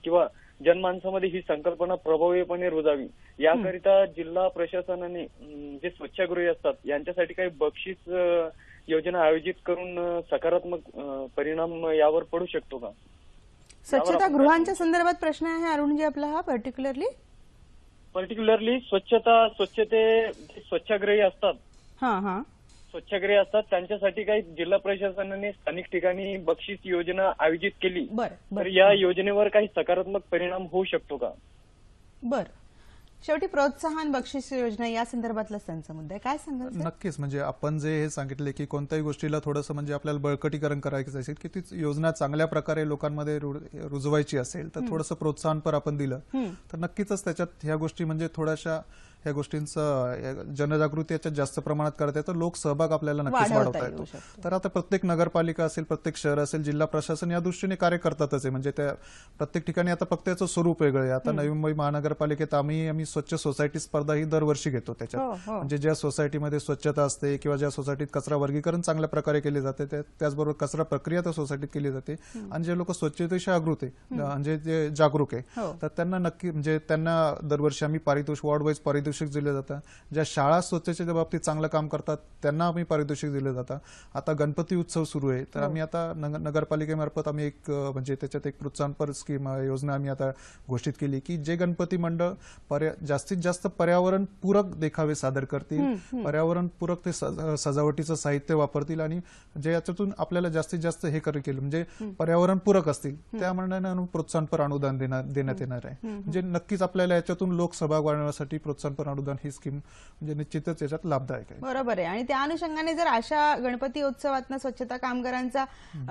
किंवा जनमानसामध्ये ही संकल्पना प्रभावीपणे रुजावी याकरिता जिल्हा प्रशासनाने जे स्वच्छागृही असतात यांच्यासाठी काही बक्षीस योजना आयोजित करून सकारात्मक परिणाम यावर पडू शकतो का स्वच्छता गृहांच्या संदर्भात प्रश्न आहे अरुणजी आपला हा पर्टिक्युलरली पर्टिक्युलरली स्वच्छता स्वच्छते स्वच्छाग्रही असतात स्वच्छाग्रही असतात त्यांच्यासाठी काही जिल्हा प्रशासनाने स्थानिक ठिकाणी बक्षीस योजना आयोजित केली तर या योजनेवर काही सकारात्मक परिणाम होऊ शकतो का बर शेवटी प्रोत्साहन बक्षीस योजना या संदर्भातला त्यांचा मुद्दा काय सांगा नक्कीच म्हणजे आपण जे हे सांगितले की कोणत्याही गोष्टीला थोडंसं म्हणजे आपल्याला बळकटीकरण करायचं असेल की ती योजना चांगल्या प्रकारे लोकांमध्ये रुजवायची असेल तर थोडंसं प्रोत्साहनपर आपण दिलं तर नक्कीच त्याच्यात ह्या गोष्टी म्हणजे थोड्याशा ह्या गोष्टींचं जनजागृती याच्यात जास्त प्रमाणात करता येतं लोकसहभाग आपल्याला नक्कीच वाढवता येतो तर आता प्रत्येक नगरपालिका असेल प्रत्येक शहर असेल जिल्हा प्रशासन या दृष्टीने कार्य करतातच आहे म्हणजे त्या प्रत्येक ठिकाणी आता फक्त याचं स्वरूप वेगळं आहे आता नवी मुंबई महानगरपालिकेत आम्ही आम्ही स्वच्छ सोसायटी स्पर्धा ही दरवर्षी घेतो त्याच्यात हो, हो. म्हणजे ज्या सोसायटीमध्ये स्वच्छता असते किंवा ज्या सोसायटीत कचरा वर्गीकरण चांगल्या प्रकारे केले जाते त्याचबरोबर कचरा प्रक्रिया त्या सोसायटीत केली जाते आणि जे लोक स्वच्छतेशी आगृत आहे म्हणजे जे जागरूक आहे हो. तर त्यांना नक्की म्हणजे त्यांना दरवर्षी आम्ही पारितोष वॉर्ड वाईज पारितोष पारितोषिक दिले जातात ज्या शाळा स्वच्छतेच्या बाबतीत चांगलं काम करतात त्यांना आम्ही पारितोषिक दिले जातात आता गणपती उत्सव सुरू आहे तर हो. आम्ही आता नगरपालिकेमार्फत आम्ही एक म्हणजे त्याच्यात एक प्रोत्साहनपर स्कीम योजना आम्ही आता घोषित केली की जे गणपती मंडळ पर जास्तीत जास्त पर्यावरणपूरक देखावे सादर करतील पर्यावरणपूरक ते सजावटीचं साहित्य वापरतील आणि जे याच्यातून आपल्याला जास्तीत जास्त हे केलं म्हणजे पर्यावरणपूरक असतील त्या मंडळाने प्रोत्साहनपर अनुदान देण्यात येणार आहे म्हणजे नक्कीच आपल्याला याच्यातून लोकसहभाग वाढवण्यासाठी प्रोत्साहनपर शकतो अनुदान ही स्कीम म्हणजे निश्चितच याच्यात लाभदायक आहे बरोबर आहे आणि त्या अनुषंगाने जर अशा गणपती उत्सवात स्वच्छता कामगारांचा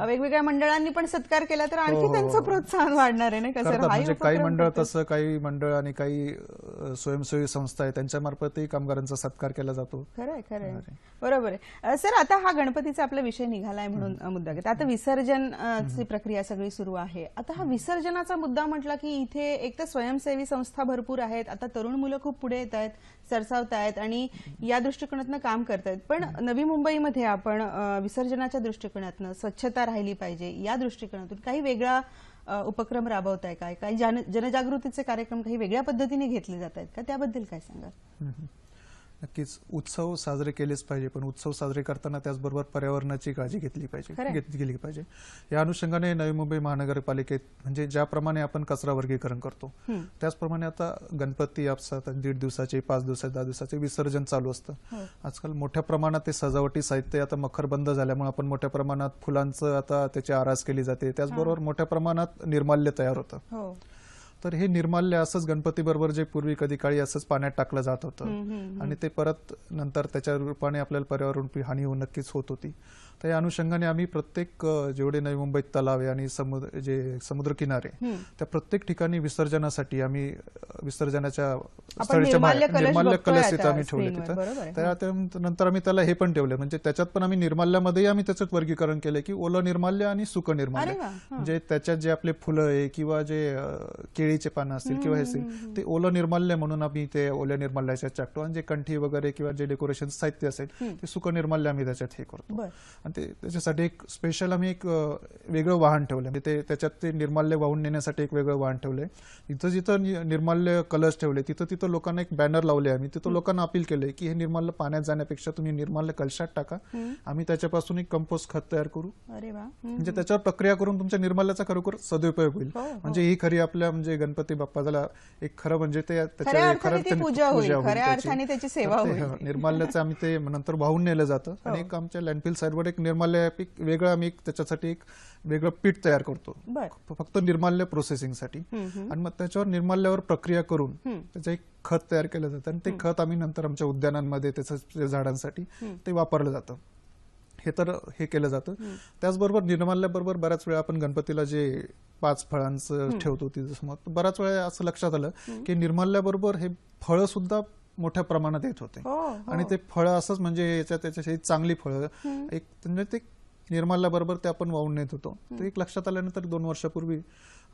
वेगवेगळ्या मंडळांनी पण सत्कार केला तर आणखी हो. त्यांचं प्रोत्साहन वाढणार आहे म्हणजे काही मंडळ तसं काही मंडळ आणि काही स्वयंसेवी संस्था आहे त्यांच्यामार्फतही कामगारांचा सत्कार केला जातो खरंय खरंय बरोबर आहे सर आता हा गणपतीचा आपला विषय निघालाय म्हणून मुद्दा घेतो आता विसर्जनची प्रक्रिया सगळी सुरू आहे आता हा विसर्जनाचा मुद्दा म्हटला की इथे एक तर स्वयंसेवी संस्था भरपूर आहेत आता तरुण मुलं खूप पुढे येत आहेत सरसावतायत आणि या दृष्टिकोनातनं काम करतायत पण नवी मुंबईमध्ये आपण विसर्जनाच्या दृष्टिकोनातनं स्वच्छता राहिली पाहिजे या दृष्टिकोनातून काही वेगळा उपक्रम राबवताय काय काही जनजागृतीचे कार्यक्रम काही वेगळ्या पद्धतीने घेतले जात आहेत का त्याबद्दल काय सांगा नक्कीच उत्सव साजरे केलेच पाहिजे पण उत्सव साजरे करताना त्याचबरोबर पर्यावरणाची काळजी घेतली पाहिजे घेतली गेली पाहिजे या अनुषंगाने नवी मुंबई महानगरपालिकेत म्हणजे ज्याप्रमाणे आपण कचरा वर्गीकरण करतो त्याचप्रमाणे आता गणपती आपसात दीड दिवसाचे पाच दिवसाचे दहा दिवसाचे विसर्जन चालू असतं हो. आजकाल मोठ्या प्रमाणात ते सजावटी साहित्य आता मखर बंद झाल्यामुळे आपण मोठ्या प्रमाणात फुलांचं आता त्याची आरास केली जाते त्याचबरोबर मोठ्या प्रमाणात निर्माल्य तयार होतं हो. तर हे निर्माल्य असंच गणपती बरोबर जे पूर्वी कधी काळी असंच पाण्यात टाकलं जात होतं आणि ते परत नंतर त्याच्या रूपाने आपल्याला पर्यावरण हानी होऊन नक्कीच होत होती तर या अनुषंगाने आम्ही प्रत्येक जेवढे नवी मुंबईत तलाव आणि समुद्र जे समुद्रकिनारे त्या प्रत्येक ठिकाणी विसर्जनासाठी आम्ही विसर्जनाच्या स्थळीच्या निर्माल्य कलश तिथं आम्ही ठेवले तिथं त्यानंतर आम्ही त्याला हे पण ठेवले म्हणजे त्याच्यात पण आम्ही निर्माल्यामध्ये आम्ही त्याचं वर्गीकरण केलं की ओलं निर्माल्य आणि सुक निर्माल्य म्हणजे त्याच्यात जे आपले फुलं आहे किंवा जे केळीचे पानं असतील किंवा हे असतील ते ओलं निर्माल्य म्हणून आम्ही ते ओल्या निर्माल्याच्या टाकतो आणि जे कंठी वगैरे किंवा जे डेकोरेशन साहित्य असेल ते सुक निर्माल्य आम्ही त्याच्यात हे करतो ते म्हणजे त्याच्यासाठी एक स्पेशल आम्ही एक वेगळं वाहन ठेवलं म्हणजे ते त्याच्यात ते निर्माल्य वाहून नेण्यासाठी एक वेगळं वाहन ठेवलंय आहे जिथं जिथं निर्माल्य कलर्स ठेवले तिथं तिथं लोकांना एक बॅनर लावले आम्ही तिथं लोकांना अपील केले की हे निर्माल्य पाण्यात जाण्यापेक्षा तुम्ही निर्माल्य कलशात टाका आम्ही त्याच्यापासून एक कंपोस्ट खत तयार करू म्हणजे त्याच्यावर प्रक्रिया करून तुमच्या निर्माल्याचा खरोखर सदुपयोग होईल हो, हो. म्हणजे ही खरी आपल्या म्हणजे गणपती बाप्पा बाप्पाला एक खरं म्हणजे ते त्याच्या हो, निर्माल्याचं आम्ही ते नंतर वाहून नेलं जातं आणि एक आमच्या लँडफिल साईडवर एक निर्माल्य पीक वेगळं आम्ही त्याच्यासाठी एक वेगळं पीठ तयार करतो फक्त निर्माल्य प्रोसेसिंगसाठी आणि मग त्याच्यावर निर्माल्यावर प्रक्रिया करून त्याचं एक खत तयार केलं जातं आणि ते खत आम्ही नंतर आमच्या उद्यानांमध्ये त्याचं झाडांसाठी ते वापरलं जातं हे तर हे केलं जातं त्याचबरोबर निर्माल्याबरोबर बऱ्याच वेळा आपण गणपतीला जे पाच फळांचं ठेवतो जसं समोर बऱ्याच वेळा असं लक्षात आलं की निर्माल्याबरोबर हे फळं सुद्धा मोठ्या प्रमाणात येत होते हो, हो. आणि ते फळ असंच म्हणजे याच्या त्याच्याशी चांगली फळं एक म्हणजे ते निर्माल्याबरोबर ते आपण वाहून नेत होतो ते एक लक्षात आल्यानंतर दोन वर्षापूर्वी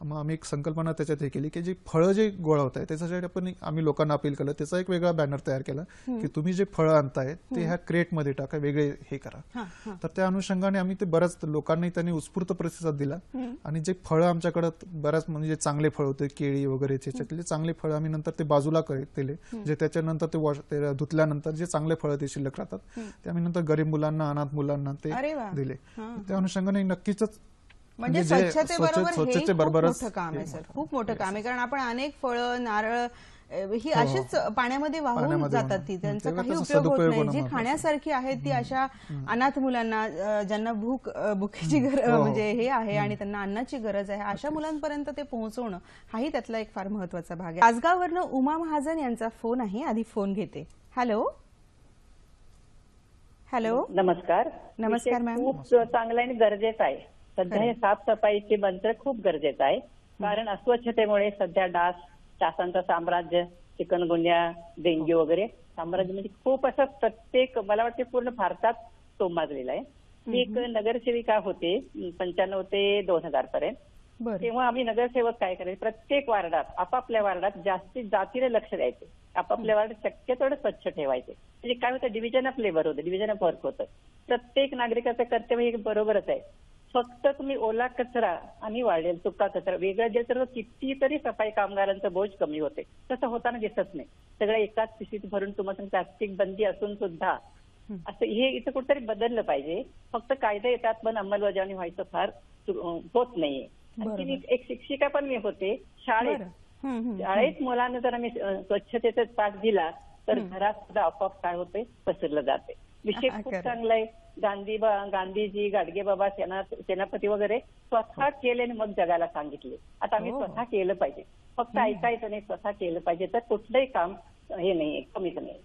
मग आम्ही एक संकल्पना त्याच्यात हे केली की जी फळं जे गोळा होत आहे त्याच्यासाठी आपण आम्ही लोकांना अपील केलं त्याचा एक वेगळा बॅनर तयार केला की तुम्ही जे फळं आणताय ते ह्या क्रेटमध्ये टाका वेगळे हे करा तर त्या अनुषंगाने आम्ही ते बऱ्याच लोकांनी त्यांनी उत्स्फूर्त प्रतिसाद दिला आणि जे फळं आमच्याकडे बऱ्याच म्हणजे चांगले फळ होते केळी वगैरे त्याच्यातले चांगले फळं आम्ही नंतर ते बाजूला केले जे त्याच्यानंतर ते वॉश धुतल्यानंतर जे चांगले फळं ते शिल्लक राहतात ते आम्ही नंतर गरीब मुलांना अनाथ मुलांना ते दिले त्या अनुषंगाने नक्कीच म्हणजे, म्हणजे स्वच्छते बरोबर मोठं काम आहे सर खूप मोठं काम आहे कारण आपण अनेक फळ नारळ ही हो, हो. अशीच पाण्यामध्ये वाहून जातात ती त्यांचा काही उपयोग होत नाही जी खाण्यासारखी आहे ती अशा अनाथ मुलांना ज्यांना भूक भुकीची गरज हो, म्हणजे हे आहे आणि त्यांना अन्नाची गरज आहे अशा मुलांपर्यंत ते पोहोचवणं हाही त्यातला एक फार महत्वाचा भाग आहे आजगाववरनं उमा महाजन यांचा फोन आहे आधी फोन घेते हॅलो हॅलो नमस्कार नमस्कार मॅम खूप चांगलं आणि गरजेचं आहे सध्या हे साफसफाईचे मंत्र खूप गरजेचं आहे कारण अस्वच्छतेमुळे सध्या डास डासांचं साम्राज्य चिकनगुन्या डेंग्यू हो. वगैरे साम्राज्य म्हणजे खूप असं प्रत्येक मला वाटते पूर्ण भारतात तो आहे मी एक नगरसेविका होते पंच्याण्णव ते दोन हजार पर्यंत तेव्हा आम्ही नगरसेवक काय करायचे प्रत्येक वार्डात आपापल्या वार्डात जास्तीत जातीने लक्ष द्यायचे आपापल्या वार्डात शक्यतो स्वच्छ ठेवायचे म्हणजे काय होतं डिव्हिजन ऑफ लेबर होतं डिव्हिजन ऑफ वर्क होतं प्रत्येक नागरिकाचं कर्तव्य हे बरोबरच आहे फक्त तुम्ही ओला कचरा आणि वाढेल सुका कचरा वेगळा दिला तर कितीतरी सफाई कामगारांचा बोज कमी होते तसं होताना दिसत नाही सगळ्या एकाच पिशीत भरून तुम्हाला प्लास्टिक बंदी असून सुद्धा असं हे इथं कुठेतरी बदललं पाहिजे फक्त कायदे येतात पण अंमलबजावणी व्हायचं फार होत नाहीये एक शिक्षिका पण मी होते शाळेत शाळेत मुलांना जर आम्ही स्वच्छतेचा पाठ दिला तर घरात सुद्धा आपोआप काय होते पसरलं जाते विषय खूप चांगलाय गांधी गांधीजी गाडगे बाबा सेना सेनापती वगैरे स्वतः हो. केले आणि मग जगाला सांगितले आता आम्ही हो. स्वतः केलं पाहिजे फक्त ऐकायचं नाही स्वतः केलं पाहिजे तर कुठलंही काम हे नाही कमीच नाही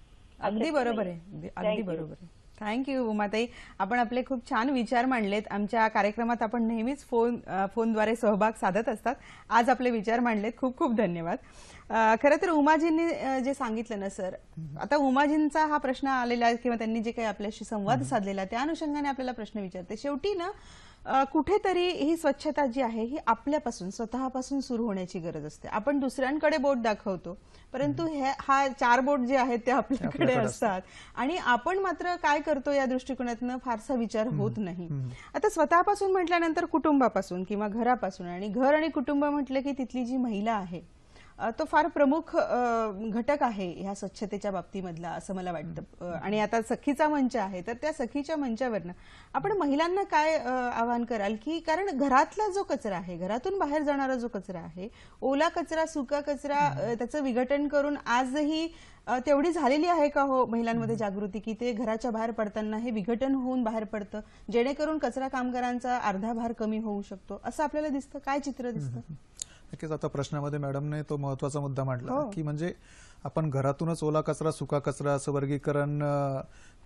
अगदी बरोबर आहे अगदी बरोबर आहे थँक्यू उमाताई आपण आपले खूप छान विचार मांडलेत आमच्या कार्यक्रमात आपण नेहमीच फोन फोनद्वारे सहभाग साधत असतात आज आपले विचार मांडलेत खूप खूप धन्यवाद खरं तर उमाजींनी जे सांगितलं ना सर आता उमाजींचा हा प्रश्न आलेला किंवा त्यांनी जे काही आपल्याशी संवाद साधलेला त्या अनुषंगाने आपल्याला प्रश्न विचारते शेवटी ना कुठेतरी ही स्वच्छता जी आहे ही आपल्यापासून स्वतःपासून सुरू होण्याची गरज असते आपण दुसऱ्यांकडे बोट दाखवतो परंतु हे हा चार बोट जे आहेत ते आपल्याकडे असतात आणि आपण मात्र काय करतो या दृष्टिकोनातून फारसा विचार होत नाही आता स्वतःपासून म्हटल्यानंतर कुटुंबापासून किंवा घरापासून आणि घर आणि कुटुंब म्हटलं की तिथली जी महिला आहे तो फार प्रमुख घटक आहे ह्या स्वच्छतेच्या बाबतीमधला असं मला वाटतं आणि आता सखीचा मंच आहे तर त्या सखीच्या मंचावरनं आपण महिलांना काय आवाहन कराल की कारण घरातला जो कचरा आहे घरातून बाहेर जाणारा जो कचरा आहे ओला कचरा सुका कचरा त्याचं विघटन करून आजही तेवढी झालेली आहे का हो महिलांमध्ये जागृती की ते घराच्या बाहेर पडताना हे विघटन होऊन बाहेर पडतं जेणेकरून कचरा कामगारांचा अर्धा भार कमी होऊ शकतो असं आपल्याला दिसतं काय चित्र दिसतं नक्कीच आता प्रश्नामध्ये मॅडमने तो महत्वाचा मुद्दा मांडला हो. की म्हणजे आपण घरातूनच ओला कचरा सुका कचरा असं वर्गीकरण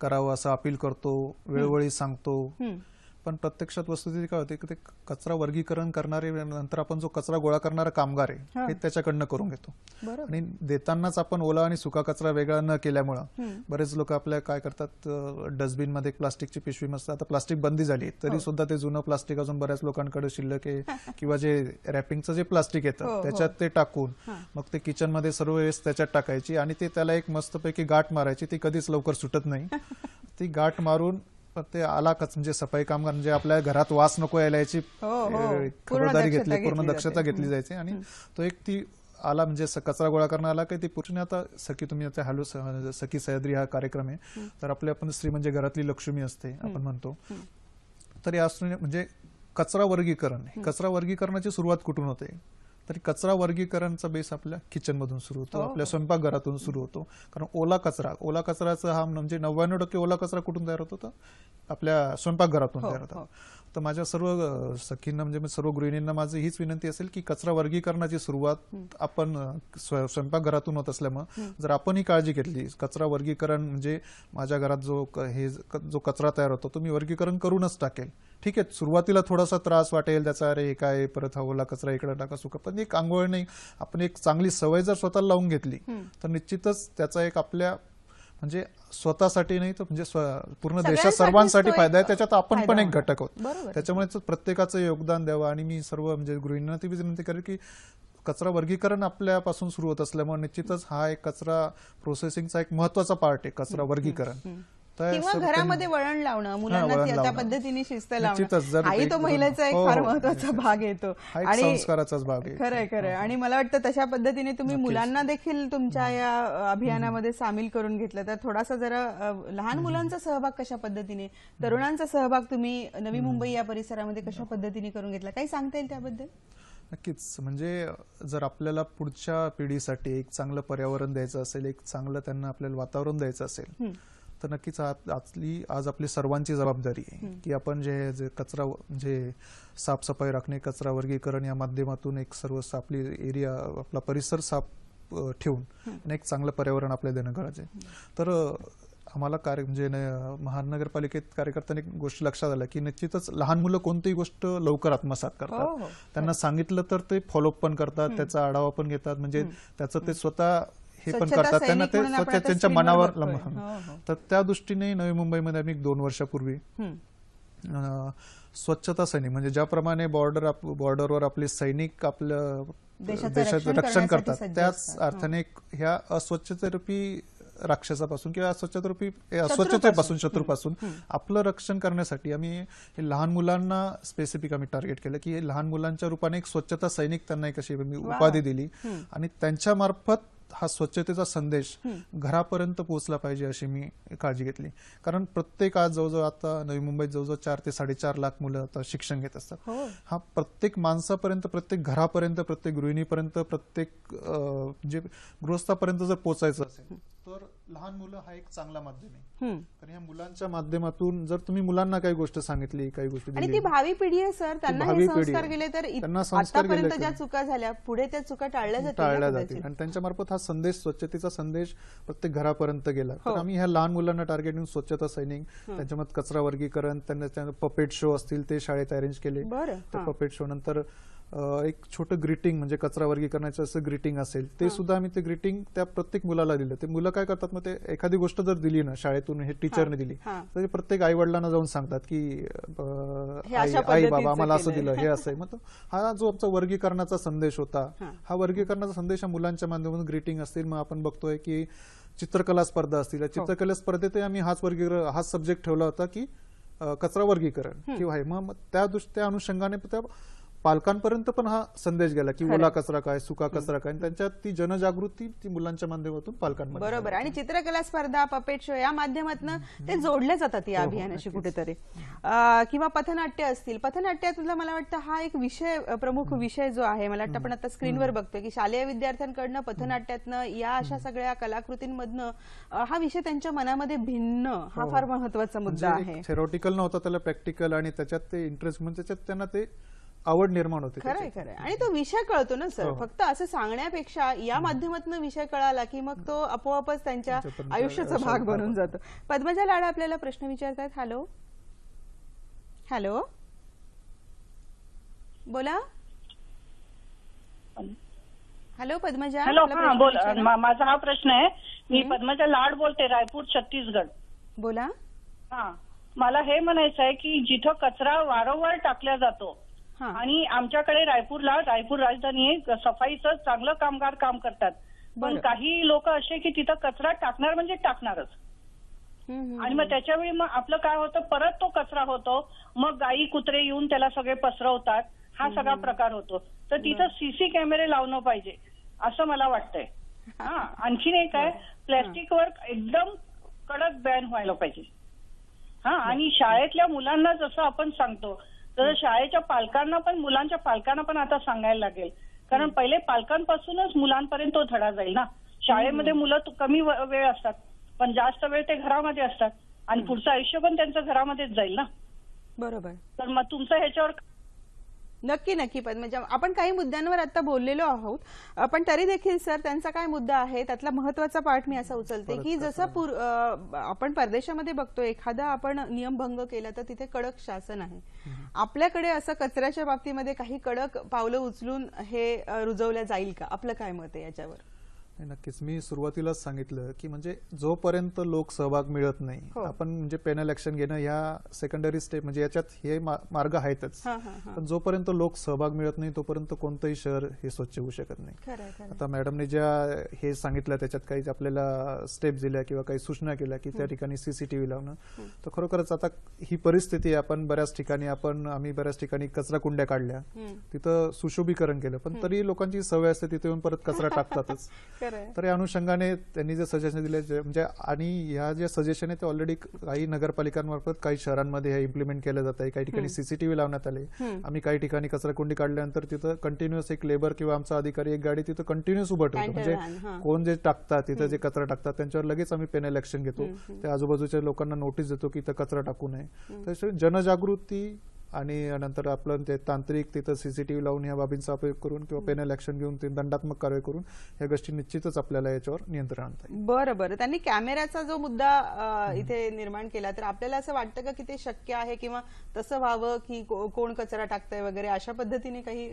करावं असं अपील करतो वेळोवेळी सांगतो पण प्रत्यक्षात वस्तुस्थिती काय होते की ते कचरा वर्गीकरण करणारे नंतर आपण जो कचरा गोळा करणारा कामगार आहे हे त्याच्याकडनं करून घेतो आणि देतानाच आपण ओला आणि सुका कचरा वेगळा न केल्यामुळे बरेच लोक आपल्या काय करतात डस्टबिन मध्ये प्लास्टिकची पिशवी मस्त आता प्लास्टिक बंदी झाली हो. तरी सुद्धा ते जुनं प्लास्टिक अजून बऱ्याच लोकांकडे शिल्लक आहे किंवा जे रॅपिंगचं जे प्लास्टिक येतं हो, हो. त्याच्यात ते टाकून मग ते किचन मध्ये सर्व वेळेस त्याच्यात टाकायची आणि ते त्याला एक मस्तपैकी गाठ मारायची ती कधीच लवकर सुटत नाही ती गाठ मारून पण आला आलाकच म्हणजे सफाई कामगार म्हणजे आपल्या घरात वास नको यायला याची हो, हो. खबरदारी घेतली पूर्ण दक्षता घेतली जायची आणि तो एक ती आला म्हणजे कचरा गोळा करणं आला काही ती पूर्ण आता सखी तुम्ही आता हॅलो म्हणजे सखी सह्याद्री हा कार्यक्रम आहे तर आपले आपण स्त्री म्हणजे घरातली लक्ष्मी असते आपण म्हणतो तर या म्हणजे कचरा वर्गीकरण कचरा वर्गीकरणाची सुरुवात कुठून होते तर कचरा वर्गीकरणचा बेस आपल्या किचनमधून सुरू होतो हो. आपल्या स्वयंपाकघरातून सुरू होतो कारण ओला कचरा ओला कचराचा हा म्हणजे नव्याण्णव टक्के ओला कचरा कुठून तयार होतो तर आपल्या स्वयंपाकघरातून हो, तयार होतो हो. तर माझ्या सर्व सखींना म्हणजे सर्व गृहिणींना माझी हीच विनंती असेल की कचरा वर्गीकरणाची सुरुवात आपण स्वयंपाकघरातून होत असल्यामुळे जर आपण ही काळजी घेतली कचरा वर्गीकरण म्हणजे माझ्या घरात जो हे जो कचरा तयार होतो तो मी वर्गीकरण करूनच टाकेल ठीक आहे सुरुवातीला थोडासा त्रास वाटेल त्याचा अरे काय परत हवला कचरा इकडे टाका सुका पण एक आंघोळ नाही आपण एक चांगली सवय जर स्वतःला लावून घेतली तर निश्चितच त्याचा एक आपल्या म्हणजे स्वतःसाठी नाही तर म्हणजे पूर्ण देशात सर्वांसाठी फायदा आहे त्याच्यात आपण पण एक घटक आहोत त्याच्यामुळे प्रत्येकाचं योगदान द्यावं आणि मी सर्व म्हणजे गृहिणींना ती विनंती करेल की कचरा वर्गीकरण आपल्यापासून सुरू होत असल्यामुळे निश्चितच हा एक कचरा प्रोसेसिंगचा एक महत्वाचा पार्ट आहे कचरा वर्गीकरण किंवा घरामध्ये वळण लावणं मुलांना त्या पद्धतीने शिस्त लावणं आई तो महिलेचा एक हो, फार महत्वाचा भाग येतो आणि खरंय खरंय हो. आणि मला वाटतं तशा पद्धतीने तुम्ही मुलांना देखील तुमच्या या अभियानामध्ये सामील करून घेतलं तर थोडासा जरा लहान मुलांचा सहभाग कशा पद्धतीने तरुणांचा सहभाग तुम्ही नवी मुंबई या परिसरामध्ये कशा पद्धतीने करून घेतला काही सांगता येईल त्याबद्दल नक्कीच म्हणजे जर आपल्याला पुढच्या पिढीसाठी एक चांगलं पर्यावरण द्यायचं असेल एक चांगलं त्यांना आपल्याला वातावरण द्यायचं असेल तर नक्कीच आजली आज आपली सर्वांची जबाबदारी आहे की आपण जे जे कचरा जे साफसफाई राखणे कचरा वर्गीकरण या माध्यमातून एक सर्व आपली एरिया आपला परिसर साफ ठेवून आणि एक चांगलं पर्यावरण आपल्याला देणं गरजेचं आहे तर आम्हाला कार्य म्हणजे महानगरपालिकेत कार्यकर्त्यांनी गोष्ट लक्षात आलं की निश्चितच लहान मुलं कोणतीही गोष्ट लवकर आत्मसात करतात हो, हो. त्यांना हो. सांगितलं तर ते फॉलोअप पण करतात त्याचा आढावा पण घेतात म्हणजे त्याचं ते स्वतः हे पण करतात त्यांना ते स्वच्छ त्यांच्या मनावर हो, हो. तर त्या दृष्टीने नवी मुंबईमध्ये आम्ही दोन वर्षापूर्वी स्वच्छता सैनिक म्हणजे ज्याप्रमाणे बॉर्डर बॉर्डरवर आपले सैनिक आपलं देशाचं रक्षण करतात त्याच हो. अर्थाने ह्या अस्वच्छतेरूपी राक्षसापासून किंवा अस्वच्छतेरूपी अस्वच्छतेपासून शत्रूपासून आपलं रक्षण करण्यासाठी आम्ही लहान मुलांना स्पेसिफिक आम्ही टार्गेट केलं की लहान मुलांच्या रूपाने एक स्वच्छता सैनिक त्यांना एक अशी उपाधी दिली आणि त्यांच्या मार्फत हा स्वच्छतेचा संदेश घरापर्यंत पोहोचला पाहिजे अशी मी काळजी घेतली कारण प्रत्येक आज जवळजवळ आता नवी मुंबईत जवळजवळ चार ते साडेचार लाख मुलं आता शिक्षण घेत असतात हो. हा प्रत्येक माणसापर्यंत प्रत्येक घरापर्यंत प्रत्येक गृहिणीपर्यंत प्रत्येक जे गृहस्थापर्यंत जर पोचायचं असेल तर लहान मुलं हा एक चांगला माध्यम आहे पण या मुलांच्या माध्यमातून जर तुम्ही मुलांना काही गोष्ट सांगितली काही गोष्टी आणि ती भावी पिढी आहे सर त्यांना संस्कार गेले तर आतापर्यंत ज्या चुका झाल्या पुढे त्या चुका टाळल्या जातील टाळल्या जातील आणि त्यांच्या मार्फत हा संदेश स्वच्छतेचा संदेश प्रत्येक घरापर्यंत गेला तर हो. आम्ही ह्या लहान मुलांना टार्गेट स्वच्छता सैनिक त्यांच्यामध्ये कचरा वर्गीकरण त्यांना पपेट शो असतील ते शाळेत अरेंज केले तर पपेट शो नंतर एक छोटं ग्रीटिंग म्हणजे कचरा वर्गीकरणाचं असं ग्रीटिंग असेल ते सुद्धा आम्ही ते ग्रीटिंग त्या प्रत्येक मुलाला दिलं ते मुलं काय करतात मग ते एखादी गोष्ट जर दिली ना शाळेतून हे टीचरने दिली तर प्रत्येक आई वडिलांना जाऊन सांगतात की आई बाबा आम्हाला असं दिलं हे असं मग हा जो आमचा वर्गीकरणाचा संदेश होता हा वर्गीकरणाचा संदेश हा मुलांच्या माध्यमातून ग्रीटिंग असतील मग आपण बघतोय की चित्रकला स्पर्धा असतील हो. चित्रकला स्पर्धेतही आम्ही हाच वर्गीकरण हाच सब्जेक्ट ठेवला होता की कचरा वर्गीकरण किंवा मग त्या दृष्टी त्या अनुषंगाने त्या पालकांपर्यंत पण हा संदेश गेला की ओला कचरा काय सुका कचरा काय त्यांच्यात ती जनजागृती ती मुलांच्या माध्यमातून पालकांमध्ये बरोबर आणि चित्रकला स्पर्धा पपेट शो या माध्यमातून ते जोडले जातात या हो, हो, अभियानाशी कुठेतरी किंवा पथनाट्य असतील पथनाट्यातला मला वाटतं हा एक विषय प्रमुख विषय जो आहे मला वाटतं आपण आता स्क्रीनवर बघतोय की शालेय विद्यार्थ्यांकडनं पथनाट्यातनं या अशा सगळ्या कलाकृतींमधनं हा विषय त्यांच्या मनामध्ये भिन्न हा हो, फार महत्वाचा म्हणजे मुद्दा आहे थेरॉटिकल नव्हता त्याला प्रॅक्टिकल आणि त्याच्यात ते इंटरेस्ट म्हणजे त्याच्यात त्यांना ते आवड निर्माण होते खरंय खरंय आणि तो विषय कळतो ना सर हो, हो. फक्त असं सांगण्यापेक्षा या माध्यमातून विषय कळाला की मग तो आपोआपच त्यांच्या आयुष्याचा भाग बनून जातो पद्मजा लाडा आपल्याला प्रश्न विचारतात हॅलो हॅलो बोला हॅलो पद्मजा हॅलो बोल माझा हा प्रश्न आहे मी पद्मजा लाड बोलते रायपूर छत्तीसगड बोला हा मला हे म्हणायचं आहे की जिथं कचरा वारंवार टाकला जातो आणि आमच्याकडे रायपूरला रायपूर राजधानी आहे सफाईचं चांगलं कामगार काम करतात पण काही लोक असे की तिथं कचरा टाकणार म्हणजे टाकणारच आणि मग त्याच्यावेळी मग आपलं काय होतं परत तो कचरा होतो मग गाई कुत्रे येऊन त्याला सगळे पसरवतात हा सगळा प्रकार होतो तर तिथं सीसी कॅमेरे लावणं पाहिजे असं मला वाटतंय हा आणखीन एक आहे वर्क एकदम कडक बॅन व्हायला पाहिजे हा आणि शाळेतल्या मुलांना जसं आपण सांगतो तर शाळेच्या पालकांना पण मुलांच्या पालकांना पण आता सांगायला लागेल कारण पहिले पालकांपासूनच मुलांपर्यंत तो धडा जाईल ना शाळेमध्ये मुलं कमी वेळ असतात पण जास्त वेळ ते घरामध्ये असतात आणि पुढचं आयुष्य पण त्यांचं घरामध्येच जाईल ना बरोबर तर मग तुमचं ह्याच्यावर नक्की नक्की म्हणजे आपण काही मुद्द्यांवर आता बोललेलो आहोत पण तरी देखील सर त्यांचा काय मुद्दा आहे त्यातला महत्वाचा पाठ मी असा उचलते की जसं आपण परदेशामध्ये बघतो एखादा आपण नियमभंग केला तर तिथे कडक शासन आहे आपल्याकडे असं कचऱ्याच्या बाबतीमध्ये काही कडक पावलं उचलून हे रुजवल्या जाईल का आपलं काय मत आहे याच्यावर नक्कीच मी सुरुवातीलाच सांगितलं की म्हणजे जोपर्यंत लोक सहभाग मिळत नाही हो. आपण म्हणजे पेनल एक्शन घेणं ह्या सेकंडरी स्टेप म्हणजे याच्यात हे मार्ग आहेतच पण जोपर्यंत लोक सहभाग मिळत नाही तोपर्यंत कोणतंही शहर हे स्वच्छ होऊ शकत नाही आता मॅडमने ज्या हे सांगितलं त्याच्यात काही आपल्याला स्टेप दिल्या किंवा काही सूचना केल्या की त्या ठिकाणी सीसीटीव्ही लावणं तर खरोखरच आता ही परिस्थिती आपण बऱ्याच ठिकाणी आपण आम्ही बऱ्याच ठिकाणी कचरा कुंड्या काढल्या तिथं सुशोभीकरण केलं पण तरी लोकांची सवय असते तिथे येऊन परत कचरा टाकतातच तर या अनुषंगाने त्यांनी जे सजेशन दिले म्हणजे आणि ह्या ज्या सजेशन आहे ते ऑलरेडी काही नगरपालिकांमार्फत काही शहरांमध्ये हे इम्प्लिमेंट केलं जात आहे काही ठिकाणी सीसीटीव्ही लावण्यात आले आम्ही काही ठिकाणी कुंडी काढल्यानंतर तिथं कंटिन्युअस एक लेबर किंवा आमचा अधिकारी एक गाडी तिथं कंटिन्युअस उभं ठेवतो म्हणजे कोण जे टाकतात तिथं जे कचरा टाकतात त्यांच्यावर लगेच आम्ही पेनल ऍक्शन घेतो त्या आजूबाजूच्या लोकांना नोटीस देतो की इथं कचरा टाकू नये तर जनजागृती आणि नंतर आपलं ते तांत्रिक तिथं सी सी टी व्ही लावून या बाबींचा उपयोग करून किंवा पेनल एक्शन घेऊन ते दंडात्मक कारवाई करून ह्या गोष्टी निश्चितच आपल्याला याच्यावर नियंत्रण आणता येईल बरं बरं त्यांनी कॅमेऱ्याचा जो मुद्दा इथे निर्माण केला तर आपल्याला असं वाटतं का की ते शक्य आहे किंवा तसं व्हावं की कोण कचरा टाकतंय वगैरे अशा पद्धतीने काही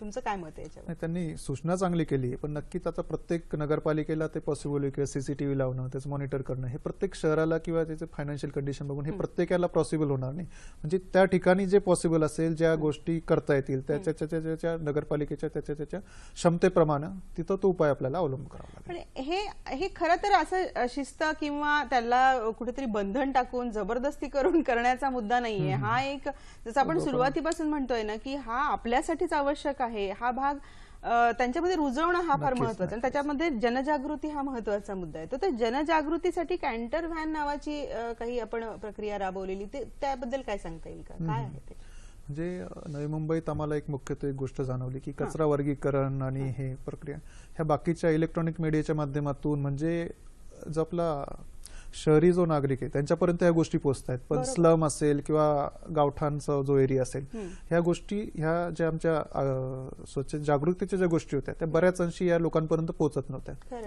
तुमचं काय मत आहे त्यांनी सूचना चांगली केली पण नक्कीच आता प्रत्येक नगरपालिकेला ते पॉसिबल आहे किंवा सीसीटीव्ही लावणं त्याचं मॉनिटर करणं हे प्रत्येक शहराला किंवा त्याचं फायनान्शियल कंडिशन बघून हे प्रत्येकाला पॉसिबल होणार नाही म्हणजे त्या ठिकाणी ठिकाणी जे पॉसिबल असेल ज्या गोष्टी करता येतील त्याच्या त्याच्या नगरपालिकेच्या त्याच्या त्याच्या क्षमतेप्रमाणे तिथं तो उपाय आपल्याला अवलंब करावा लागेल हे खरं तर असं शिस्त किंवा त्याला कुठेतरी बंधन टाकून जबरदस्ती करून करण्याचा मुद्दा नाहीये हा एक जसं आपण सुरुवातीपासून म्हणतोय ना की हा आपल्यासाठीच आवश्यक आहे हा भाग त्यांच्यामध्ये रुजवणं हा फार महत्वाचा आणि त्याच्यामध्ये जनजागृती हा महत्वाचा मुद्दा आहे तर जनजागृतीसाठी कॅन्टर व्हॅन नावाची काही आपण प्रक्रिया राबवलेली ते त्याबद्दल काय सांगता येईल का काय आहे ते म्हणजे नवी मुंबईत आम्हाला एक मुख्यत्वे गोष्ट जाणवली की कचरा वर्गीकरण आणि हे प्रक्रिया ह्या बाकीच्या इलेक्ट्रॉनिक मीडियाच्या माध्यमातून म्हणजे जो आपला शहरी जो नागरिक आहे त्यांच्यापर्यंत ह्या गोष्टी पोहोचत आहेत पण स्लम असेल किंवा गावठाणचा जो एरिया असेल ह्या गोष्टी ह्या ज्या आमच्या स्वच्छ जागृतीच्या ज्या गोष्टी होत्या त्या बऱ्याच अंशी या लोकांपर्यंत पोहोचत नव्हत्या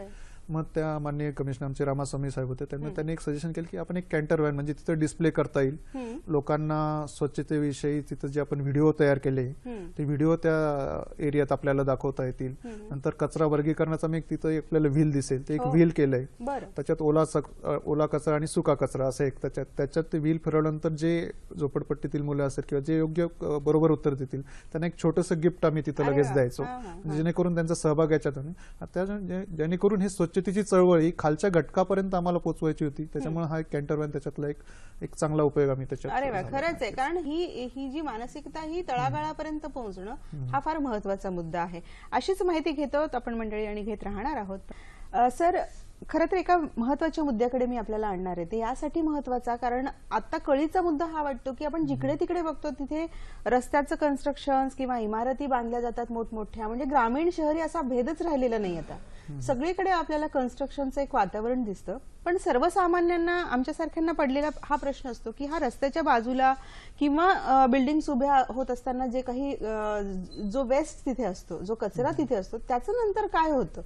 मग त्या माननीय कमिशनर आमचे रामास्वामी साहेब होते त्यांना त्यांनी एक सजेशन केलं की आपण एक कॅन्टर व्हॅन म्हणजे तिथं डिस्प्ले करता येईल लोकांना स्वच्छतेविषयी तिथं जे आपण व्हिडिओ तयार केले ते व्हिडिओ त्या एरियात आपल्याला दाखवता येतील नंतर कचरा वर्गीकरणाचा मी तिथं आपल्याला व्हील दिसेल ते एक व्हील हो. केलंय त्याच्यात ओला ओला कचरा आणि सुका कचरा असं एक त्याच्यात त्याच्यात ते व्हील फिरवल्यानंतर जे झोपडपट्टीतील मुलं असेल किंवा जे योग्य बरोबर उत्तर देतील त्यांना एक छोटंसं गिफ्ट आम्ही तिथं लगेच द्यायचो जेणेकरून त्यांचा सहभाग याच्यात जेणेकरून हे स्वच्छ तिची चळवळी खालच्या घटकापर्यंत आम्हाला पोहोचवायची होती त्याच्यामुळे हा एक कॅन्टर त्याच्यातला एक एक चांगला उपयोग आम्ही त्याच्यात अरे वा खरंच आहे कारण ही ही जी मानसिकता ही तळागाळापर्यंत पोहोचणं हा फार महत्वाचा मुद्दा आहे अशीच माहिती आहोत आपण मंडळी आणि घेत राहणार आहोत सर खरं तर एका महत्वाच्या मुद्द्याकडे मी आपल्याला आणणार आहे ते यासाठी महत्वाचा कारण आता कळीचा मुद्दा हा वाटतो की आपण जिकडे तिकडे बघतो तिथे रस्त्याचं कन्स्ट्रक्शन किंवा इमारती बांधल्या जातात मोठमोठ्या म्हणजे ग्रामीण शहरी असा भेदच राहिलेला नाही आता सगळीकडे आपल्याला कन्स्ट्रक्शनचं एक वातावरण दिसतं पण सर्वसामान्यांना आमच्यासारख्यांना पडलेला हा प्रश्न असतो की हा रस्त्याच्या बाजूला किंवा बिल्डिंग्स उभ्या होत असताना जे काही जो वेस्ट तिथे असतो जो कचरा तिथे असतो त्याचं नंतर काय होतं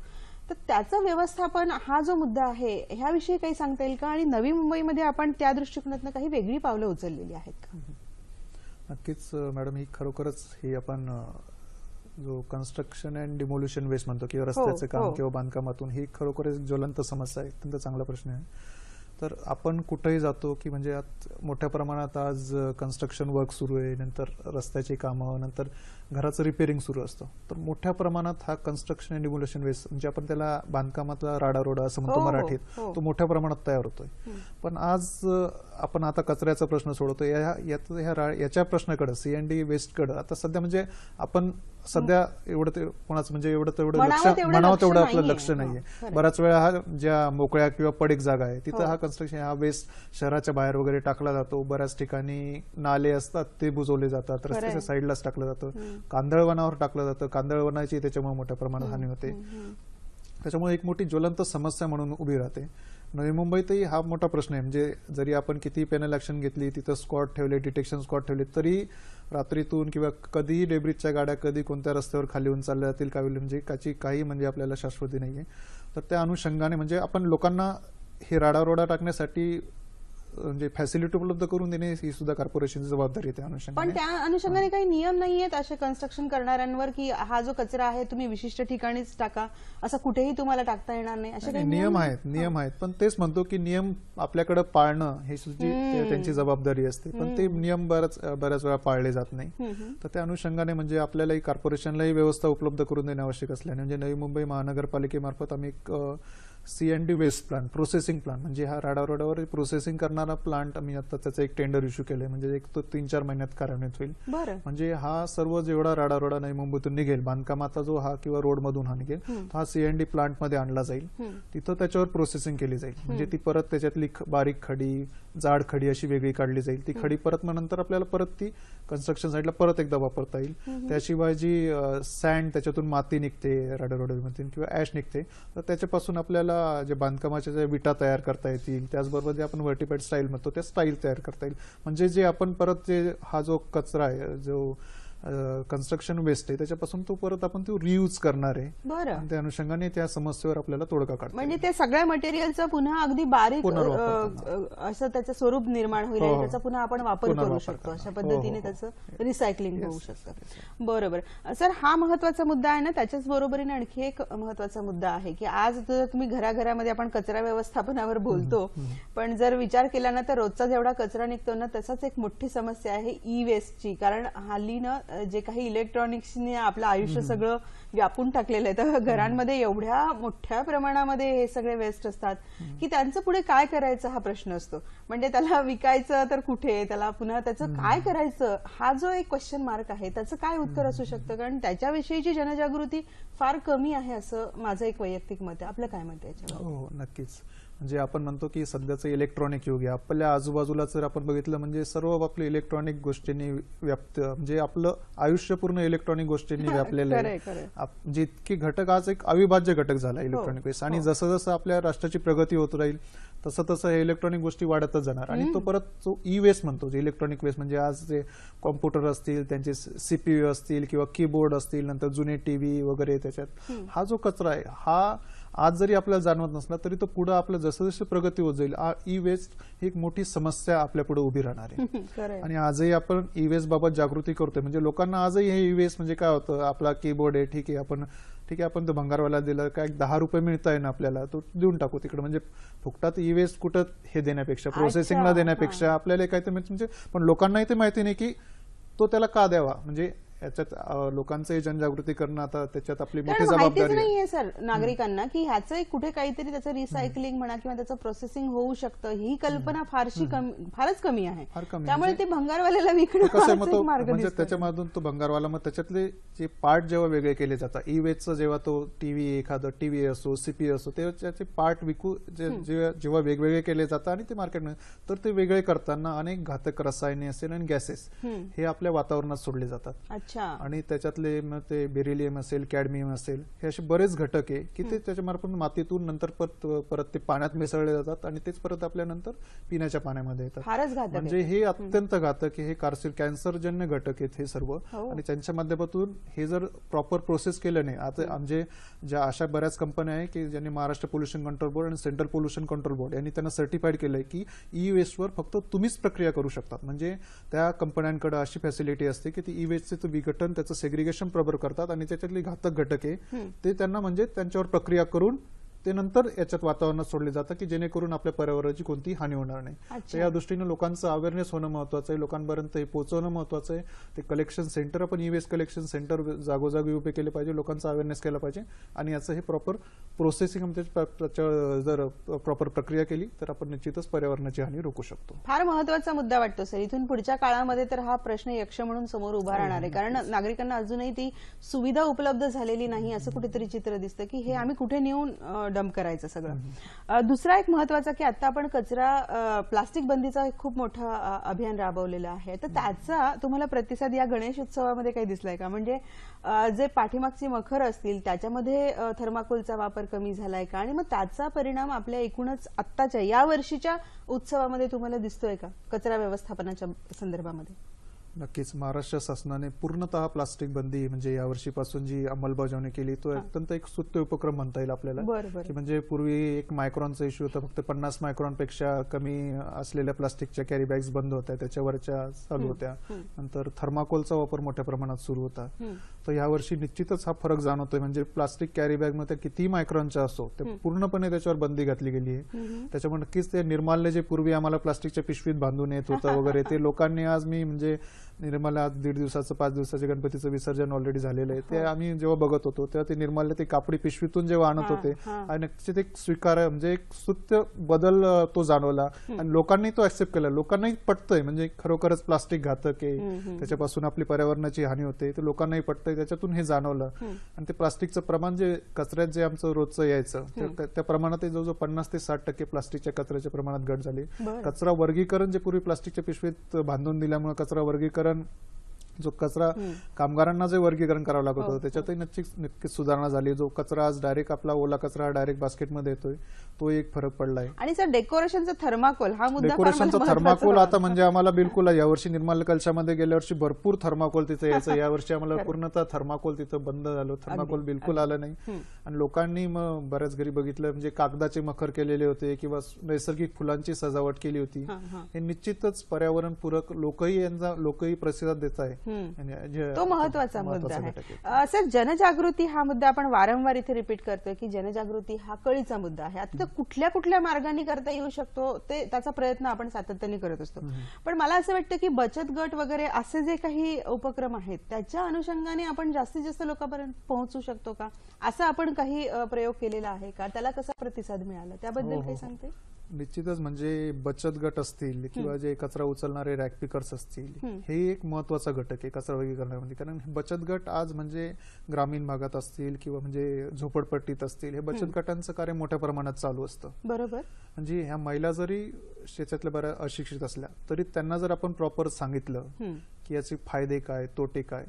तर त्याचं व्यवस्थापन हा जो मुद्दा आहे ह्याविषयी काही सांगता येईल का आणि नवी मुंबईमध्ये आपण त्या दृष्टिकोनातनं काही वेगळी पावलं उचललेली आहेत का नक्कीच मॅडम ही खरोखरच हे आपण जो कन्स्ट्रक्शन अँड डिमोल्युशन वेस्ट म्हणतो किंवा हो, रस्त्याचं काम हो. किंवा बांधकामातून ही खरोखरच ज्वलंत समस्या आहे अत्यंत चांगला प्रश्न आहे तर आपण कुठेही जातो की म्हणजे आत मोठ्या प्रमाणात आज कन्स्ट्रक्शन वर्क सुरू आहे नंतर रस्त्याची कामं नंतर घराचं रिपेअरिंग सुरू असतं तर मोठ्या प्रमाणात हा कन्स्ट्रक्शन अँड डिमोलेशन वेस्ट म्हणजे आपण त्याला बांधकामातला राडारोडा असं म्हणतो हो, हो, मराठीत हो. तो मोठ्या प्रमाणात तयार होतोय पण आज आपण आता कचऱ्याचा प्रश्न सोडवतो या याच्या प्रश्नाकडे सी एन डी वेस्टकडे आता सध्या म्हणजे आपण सध्या एवढं ते कोणाचं म्हणजे एवढं तेवढं लक्ष म्हणावं तेवढं आपलं लक्ष नाहीये बऱ्याच वेळा हा ज्या मोकळ्या किंवा पडीक जागा आहे तिथं हा कन्स्ट्रक्शन हा वेस्ट शहराच्या बाहेर वगैरे टाकला जातो बऱ्याच ठिकाणी नाले असतात ते बुजवले जातात रस्त्याच्या साईडलाच टाकलं जातं कांदळवनावर टाकलं जातं कांदळवनाची त्याच्यामुळे मोठ्या प्रमाणात हानी होते त्याच्यामुळे एक मोठी ज्वलंत समस्या म्हणून उभी राहते नवी मुंबईतही हा मोठा प्रश्न आहे म्हणजे जरी आपण किती पेनल ऍक्शन घेतली तिथं स्कॉट ठेवले डिटेक्शन स्कॉट ठेवले तरी रात्रीतून किंवा कधीही डेब्रिजच्या गाड्या कधी कोणत्या रस्त्यावर खाली होऊन चालल्या जातील काय म्हणजे काची काही म्हणजे आपल्याला शाश्वती नाही आहे तर त्या अनुषंगाने म्हणजे आपण लोकांना हे राडारोडा टाकण्यासाठी म्हणजे फॅसिलिटी उपलब्ध करून देणे ही सुद्धा कॉर्पोरेशनची जबाबदारी आहे त्या अनुषंगाने पण त्या अनुषंगाने काही नियम नाहीये असे कन्स्ट्रक्शन करणाऱ्यांवर की हा जो कचरा आहे तुम्ही विशिष्ट ठिकाणीच टाका असा कुठेही तुम्हाला टाकता येणार नाही असे काही नियम आहेत नियम आहेत पण तेच म्हणतो की नियम आपल्याकडे पाळणं हे सुद्धा त्यांची जबाबदारी असते पण ते नियम बऱ्याच बऱ्याच वेळा पाळले जात नाही तर त्या अनुषंगाने म्हणजे आपल्यालाही कॉर्पोरेशनलाही व्यवस्था उपलब्ध करून देणे आवश्यक असल्याने म्हणजे नवी मुंबई महानगरपालिकेमार्फत आम्ही एक C N D waste plant processing plant म्हणजे हा राडा रोडावर प्रोसेसिंग करणारा प्लांट आम्ही आता त्याचा एक टेंडर इश्यू केलंय म्हणजे एक तो तीन चार महिन्यात कार्यान्वित होईल म्हणजे हा सर्व जेवढा राडा रोडा नाही मुंबईतून निघेल बांधकामाचा जो हा किंवा रोडमधून हा निघेल हा सी एन डी आणला जाईल तिथं त्याच्यावर प्रोसेसिंग केली जाईल म्हणजे ती परत त्याच्यातली बारीक खडी जाड खडी अशी वेगळी काढली जाईल ती खडी परत मग नंतर आपल्याला परत ती कन्स्ट्रक्शन साईडला परत एकदा वापरता येईल त्याशिवाय जी सँड त्याच्यातून माती निघते राडा किंवा ऍश निघते तर त्याच्यापासून आपल्याला आपल्याला जे बांधकामाच्या ज्या विटा तयार करता येतील त्याचबरोबर जे आपण व्हर्टिफाईड स्टाईल म्हणतो त्या स्टाईल तयार करता येईल म्हणजे जे आपण परत जे हा जो कचरा आहे जो कन्स्ट्रक्शन वेस्ट आहे त्याच्यापासून तो परत आपण तो रियूज करणार आहे बरं त्या अनुषंगाने त्या समस्येवर आपल्याला तोडगा काढतो म्हणजे त्या ते सगळ्या मटेरियलचं पुन्हा अगदी बारीक असं त्याचं स्वरूप निर्माण होईल हो. त्याचा पुन्हा आपण वापर करू शकतो अशा पद्धतीने हो, हो, त्याचं रिसायकलिंग होऊ शकतं बरोबर सर हा महत्वाचा मुद्दा आहे ना त्याच्याच बरोबरीने आणखी एक महत्वाचा मुद्दा आहे की आज जर तुम्ही घराघरामध्ये आपण कचरा व्यवस्थापनावर बोलतो पण जर विचार केला ना तर रोजचा जेवढा कचरा निघतो ना तसाच एक मोठी समस्या आहे ई वेस्टची कारण हल्ली ना जे काही इलेक्ट्रॉनिक्सने आपलं आयुष्य सगळं व्यापून टाकलेलं आहे तर घरांमध्ये एवढ्या मोठ्या प्रमाणामध्ये हे सगळे वेस्ट असतात की त्यांचं पुढे काय करायचं हा प्रश्न असतो म्हणजे त्याला विकायचं तर कुठे त्याला पुन्हा त्याचं काय करायचं हा जो एक क्वेश्चन मार्क आहे त्याचं काय उत्तर असू शकतं कारण त्याच्याविषयीची जनजागृती फार कमी आहे असं माझं एक वैयक्तिक मत आहे आपलं काय मत आहे हो नक्कीच म्हणजे आपण म्हणतो की सध्याचं इलेक्ट्रॉनिक युग आहे आपल्या आजूबाजूला जर आपण बघितलं म्हणजे सर्व आपलं इलेक्ट्रॉनिक गोष्टींनी व्याप्त म्हणजे आपलं आयुष्य पूर्ण इलेक्ट्रॉनिक गोष्टींनी व्यापलेलं आहे इतकी घटक आज एक अविभाज्य घटक झाला इलेक्ट्रॉनिक वेस आणि हो. जसं जसं आपल्या राष्ट्राची प्रगती होत राहील तसं तसं हे इलेक्ट्रॉनिक गोष्टी वाढतच जाणार आणि तो परत जो ई वेस्ट म्हणतो जे इलेक्ट्रॉनिक वेस्ट म्हणजे आज जे कॉम्प्युटर असतील त्यांचे सीपीयू असतील किंवा कीबोर्ड असतील नंतर जुने टीव्ही वगैरे त्याच्यात हा जो कचरा आहे हा आज जरी आपल्याला जाणवत नसला तरी तो पुढे आपलं जसं जसं प्रगती होत जाईल ई वेस्ट ही एक मोठी समस्या आपल्या पुढे उभी राहणार आहे आणि आजही आपण ई वेस्ट बाबत जागृती करतोय म्हणजे लोकांना आजही हे ई वेस्ट म्हणजे काय होतं आपला कीबोर्ड आहे ठीक आहे आपण ठीक आहे आपण तो भंगारवाला दिला काय दहा रुपये मिळताय ना आपल्याला तो देऊन टाकू तिकडे म्हणजे फुकटात ई वेस्ट कुठं हे देण्यापेक्षा प्रोसेसिंगला देण्यापेक्षा आपल्याला काय ते म्हणजे पण लोकांनाही ते माहिती नाही की तो त्याला का द्यावा म्हणजे याच्यात लोकांचंही जनजागृती करणं आता त्याच्यात आपली मोठी जबाबदारी नाहीये सर नागरिकांना की ह्याचं कुठे काहीतरी त्याचं रिसायकलिंग म्हणा किंवा त्याचं प्रोसेसिंग होऊ शकतं ही कल्पना फारशी कमी फारच कमी आहे त्यामुळे ते भंगारवाल्याला विकणं म्हणजे त्याच्यामधून तो भंगारवाला मग त्याच्यातले जे पार्ट जेव्हा वेगळे केले जातात ई वेजचं जेव्हा तो टीव्ही एखादं टीव्ही असो सीपी असो त्याचे पार्ट विकू जेव्हा वेगवेगळे केले जातात आणि ते मार्केटमध्ये तर ते वेगळे करताना अनेक घातक रसायने असेल आणि गॅसेस हे आपल्या वातावरणात सोडले जातात आणि त्याच्यातले मग ते बेरिलियम असेल कॅडमियम असेल हे असे बरेच घटक आहे की ते त्याच्यामार्फत मातीतून नंतर परत परत ते पाण्यात मिसळले जातात आणि तेच परत आपल्यानंतर पिण्याच्या पाण्यामध्ये येतात म्हणजे हे अत्यंत घातक हे कार्सिल कॅन्सरजन्य घटक आहेत हे सर्व हो. आणि त्यांच्या माध्यमातून हे जर प्रॉपर प्रोसेस केलं नाही आता म्हणजे ज्या अशा बऱ्याच कंपन्या आहेत की ज्यांनी महाराष्ट्र पोल्युशन कंट्रोल बोर्ड आणि सेंट्रल पोल्युशन कंट्रोल बोर्ड यांनी त्यांना सर्टिफाईड केलंय की ई वेस्टवर फक्त तुम्हीच प्रक्रिया करू शकतात म्हणजे त्या कंपन्यांकडे अशी फॅसिलिटी असते की ती ई वेस्टचे विघटन त्याचं सेग्रिगेशन प्रबर करतात आणि त्याच्यातली घातक घटक आहे ते त्यांना म्हणजे त्यांच्यावर प्रक्रिया करून ते नंतर याच्यात वातावरणात सोडले जातं की जेणेकरून आपल्या पर्यावरणाची कोणती हानी होणार नाही तर या दृष्टीने लोकांचं अवेअरनेस होणं महत्वाचं आहे लोकांपर्यंत हे पोहोचवणं महत्वाचं आहे ते कलेक्शन सेंटर आपण ई वेस्ट कलेक्शन सेंटर जागोजागी उभे केले पाहिजे लोकांचा अवेअरनेस केला पाहिजे आणि याचं हे म्हणजे प्रॉपर प्रोसेसिंग जर प्रॉपर प्रक्रिया केली तर आपण निश्चितच पर्यावरणाची हानी रोखू शकतो फार महत्वाचा मुद्दा वाटतो सर इथून पुढच्या काळामध्ये तर हा प्रश्न यक्ष म्हणून समोर उभा हो. राहणार आहे कारण नागरिकांना अजूनही ती सुविधा उपलब्ध झालेली नाही असं कुठेतरी चित्र दिसतं की हे आम्ही कुठे नेऊन डंप करायचं सगळं दुसरा एक महत्वाचा की आता आपण कचरा प्लास्टिक बंदीचा एक खूप मोठं अभियान राबवलेलं आहे तर त्याचा तुम्हाला प्रतिसाद या गणेश उत्सवामध्ये काही दिसलाय का म्हणजे जे पाठीमागचे मखर असतील त्याच्यामध्ये थर्माकोलचा वापर कमी झालाय का आणि मग त्याचा परिणाम आपल्या एकूणच आत्ताच्या या वर्षीच्या उत्सवामध्ये तुम्हाला दिसतोय का कचरा व्यवस्थापनाच्या संदर्भामध्ये नक्कीच महाराष्ट्र शासनाने पूर्णतः प्लास्टिक बंदी म्हणजे या वर्षीपासून जी अंमलबजावणी केली तो अत्यंत एक सुत्य उपक्रम म्हणता येईल आपल्याला की म्हणजे पूर्वी एक मायक्रॉनचा इश्यू होता फक्त पन्नास मायक्रॉनपेक्षा कमी असलेल्या प्लास्टिकच्या कॅरी बॅग्स बंद होत्या त्याच्यावरच्या चालू होत्या नंतर थर्माकोलचा वापर मोठ्या प्रमाणात सुरू होता तर यावर्षी निश्चितच हा फरक जाणवतोय म्हणजे प्लास्टिक कॅरी बॅग मध्ये किती मायक्रॉनचा असो ते पूर्णपणे त्याच्यावर बंदी घातली गेली आहे त्याच्यामुळे नक्कीच ते निर्माल्य जे पूर्वी आम्हाला प्लास्टिकच्या पिशवीत बांधून येत होतं वगैरे ते लोकांनी आज मी म्हणजे निर्मला आज दीड दिवसाचं पाच दिवसाचे गणपतीचं विसर्जन ऑलरेडी झालेलं आहे ते हो. आम्ही जेव्हा बघत होतो तेव्हा ते निर्मला ते कापडी पिशवीतून जेव्हा आणत होते आणि नक्कीच एक स्वीकार म्हणजे एक सुत्य बदल तो जाणवला आणि लोकांनी तो ऍक्सेप्ट केला लोकांनाही पटतंय म्हणजे खरोखरच प्लास्टिक घातक आहे त्याच्यापासून आपली पर्यावरणाची हानी होते ते लोकांनाही पटतंय त्याच्यातून हे जाणवलं आणि ते प्लास्टिकचं प्रमाण जे कचऱ्यात जे आमचं रोजचं यायचं त्या प्रमाणात जवळजवळ पन्नास ते साठ टक्के प्लास्टिकच्या कचऱ्याच्या प्रमाणात घट झाली कचरा वर्गीकरण जे पूर्वी प्लास्टिकच्या पिशवीत बांधून दिल्यामुळे कचरा वर्गीकरण children जो कचरा कामगारांना जे वर्गीकरण करावं लागत होतं हो, हो. त्याच्यातही नक्कीच नक्कीच सुधारणा झाली जो कचरा आज डायरेक्ट आपला ओला कचरा डायरेक्ट बास्केटमध्ये येतोय तो एक फरक पडलाय आणि सर डेकोरेशनचा थर्माकोल हा मुद्दा डेकोरेशनचा थर्माकोल आता म्हणजे आम्हाला बिलकुल यावर्षी निर्मल कलशामध्ये गेल्या वर्षी भरपूर थर्माकोल तिथे यायचं यावर्षी आम्हाला पूर्णतः थर्माकोल तिथं बंद झालं थर्माकोल बिलकुल आलं नाही आणि लोकांनी मग बऱ्याच घरी बघितलं म्हणजे कागदाचे मखर केलेले होते किंवा नैसर्गिक फुलांची सजावट केली होती हे निश्चितच पर्यावरणपूरक लोकही यांचा लोकही प्रतिसाद देत आहे तो महत्वाचा मुद्दा आहे सर जनजागृती हा मुद्दा आपण वारंवार इथे रिपीट करतोय की जनजागृती हा कळीचा मुद्दा आहे आता कुठल्या कुठल्या मार्गाने करता येऊ शकतो ते त्याचा प्रयत्न आपण सातत्याने करत असतो पण मला असं वाटतं की बचत गट वगैरे असे जे काही उपक्रम आहेत त्याच्या अनुषंगाने आपण जास्तीत जास्त लोकांपर्यंत पोहोचू शकतो का असा आपण काही प्रयोग केलेला आहे का त्याला कसा प्रतिसाद मिळाला त्याबद्दल हो, हो, काही हो. सांगते निश्चितच म्हणजे बचत गट असतील किंवा जे कचरा उचलणारे रॅक पिकर्स असतील हे एक महत्वाचा घटक आहे कचरा वर्गीकरणामध्ये कारण बचत गट आज म्हणजे ग्रामीण भागात असतील किंवा म्हणजे झोपडपट्टीत असतील हे बचत गटांचं कार्य मोठ्या प्रमाणात चालू असतं बरोबर म्हणजे ह्या महिला जरी शेतातल्या बऱ्या अशिक्षित असल्या तरी त्यांना जर आपण प्रॉपर सांगितलं की याचे फायदे काय तोटे काय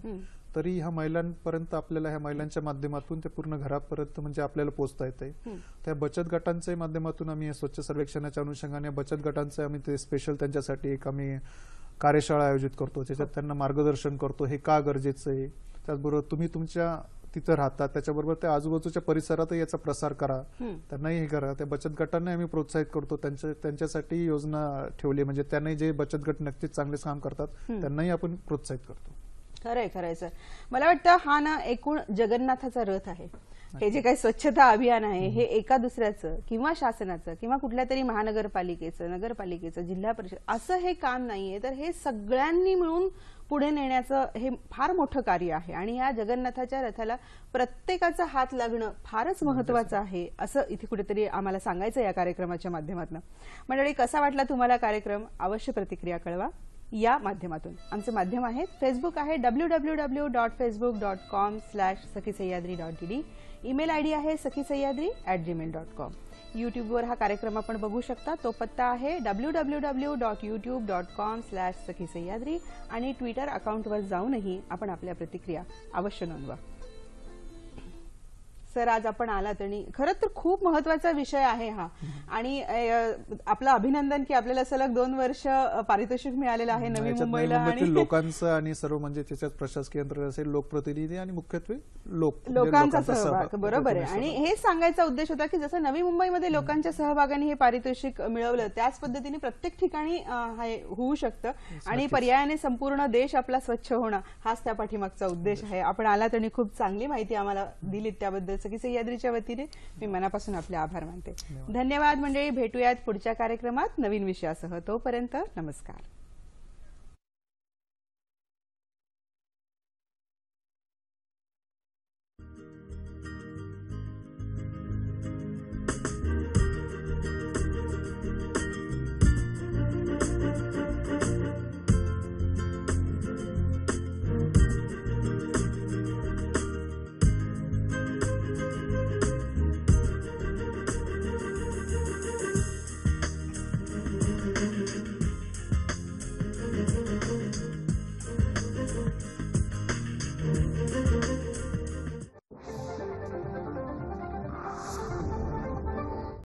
तरी ह्या महिलांपर्यंत आपल्याला ह्या महिलांच्या माध्यमातून ते पूर्ण घरापर्यंत म्हणजे आपल्याला पोहोचता येते त्या बचत गटांच्या माध्यमातून आम्ही स्वच्छ सर्वेक्षणाच्या अनुषंगाने बचत गटांचं आम्ही ते स्पेशल त्यांच्यासाठी एक आम्ही कार्यशाळा आयोजित करतो त्याच्यात त्यांना मार्गदर्शन करतो हे का गरजेचं आहे त्याचबरोबर तुम्ही तुमच्या तिथं राहता त्याच्याबरोबर त्या आजूबाजूच्या परिसरातही याचा प्रसार करा त्यांनाही हे करा त्या बचत गटांना आम्ही प्रोत्साहित करतो त्यांच्या त्यांच्यासाठी योजना ठेवली म्हणजे त्यांनाही जे बचत गट नक्कीच चांगलेच काम करतात त्यांनाही आपण प्रोत्साहित करतो खरंय खरंय सर मला वाटतं हा ना एकूण जगन्नाथाचा रथ आहे हे जे काही स्वच्छता अभियान आहे हे एका दुसऱ्याचं किंवा शासनाचं किंवा कुठल्या तरी महानगरपालिकेचं नगरपालिकेचं जिल्हा परिषद असं हे काम नाहीये तर हे सगळ्यांनी मिळून पुढे नेण्याचं हे फार मोठं कार्य आहे आणि या जगन्नाथाच्या रथाला प्रत्येकाचा हात लागणं फारच महत्वाचं आहे असं इथे कुठेतरी आम्हाला सांगायचं या कार्यक्रमाच्या माध्यमातून मंडळी कसा वाटला तुम्हाला कार्यक्रम अवश्य प्रतिक्रिया कळवा या माध्यमातून आमचे माध्यम आहेत फेसबुक आहे W W W dot Facebook dot com slash Sakhi Sahyadri dot D D email I D आहे Sakhi Sahyadri at Gmail dot com यूट्यूबवर हा कार्यक्रम आपण बघू शकता तो पत्ता आहे W W W dot YouTube dot com slash Sakhi Sahyadri आणि ट्विटर अकाउंटवर जाऊनही आपण आपल्या प्रतिक्रिया अवश्य नोंदवा सर आज आपण आलात आणि खरं तर खूप महत्वाचा विषय आहे हा आणि आपलं अभिनंदन की आपल्याला सलग दोन वर्ष पारितोषिक मिळालेलं आहे नवी मुंबईला आणि लोकांचं आणि सर्व म्हणजे त्याच्यात प्रशासकीय असेल लोकप्रतिनिधी आणि मुख्यत्वे लोक म्हणजे लोकांचा सहभाग बरोबर आहे आणि हे सांगायचा उद्देश होता की जसं नवी मुंबईमध्ये लोकांच्या सहभागाने हे पारितोषिक मिळवलं त्याच पद्धतीने प्रत्येक ठिकाणी होऊ शकतं आणि पर्यायाने संपूर्ण देश आपला स्वच्छ होणं हाच त्या पाठीमागचा उद्देश आहे आपण आलात आणि खूप चांगली माहिती आम्हाला दिली त्याबद्दल सगळी सह्याद्रीच्या वतीने मी मनापासून आपले आभार मानते धन्यवाद मंडळी भेटूयात पुढच्या कार्यक्रमात नवीन विषयासह तोपर्यंत नमस्कार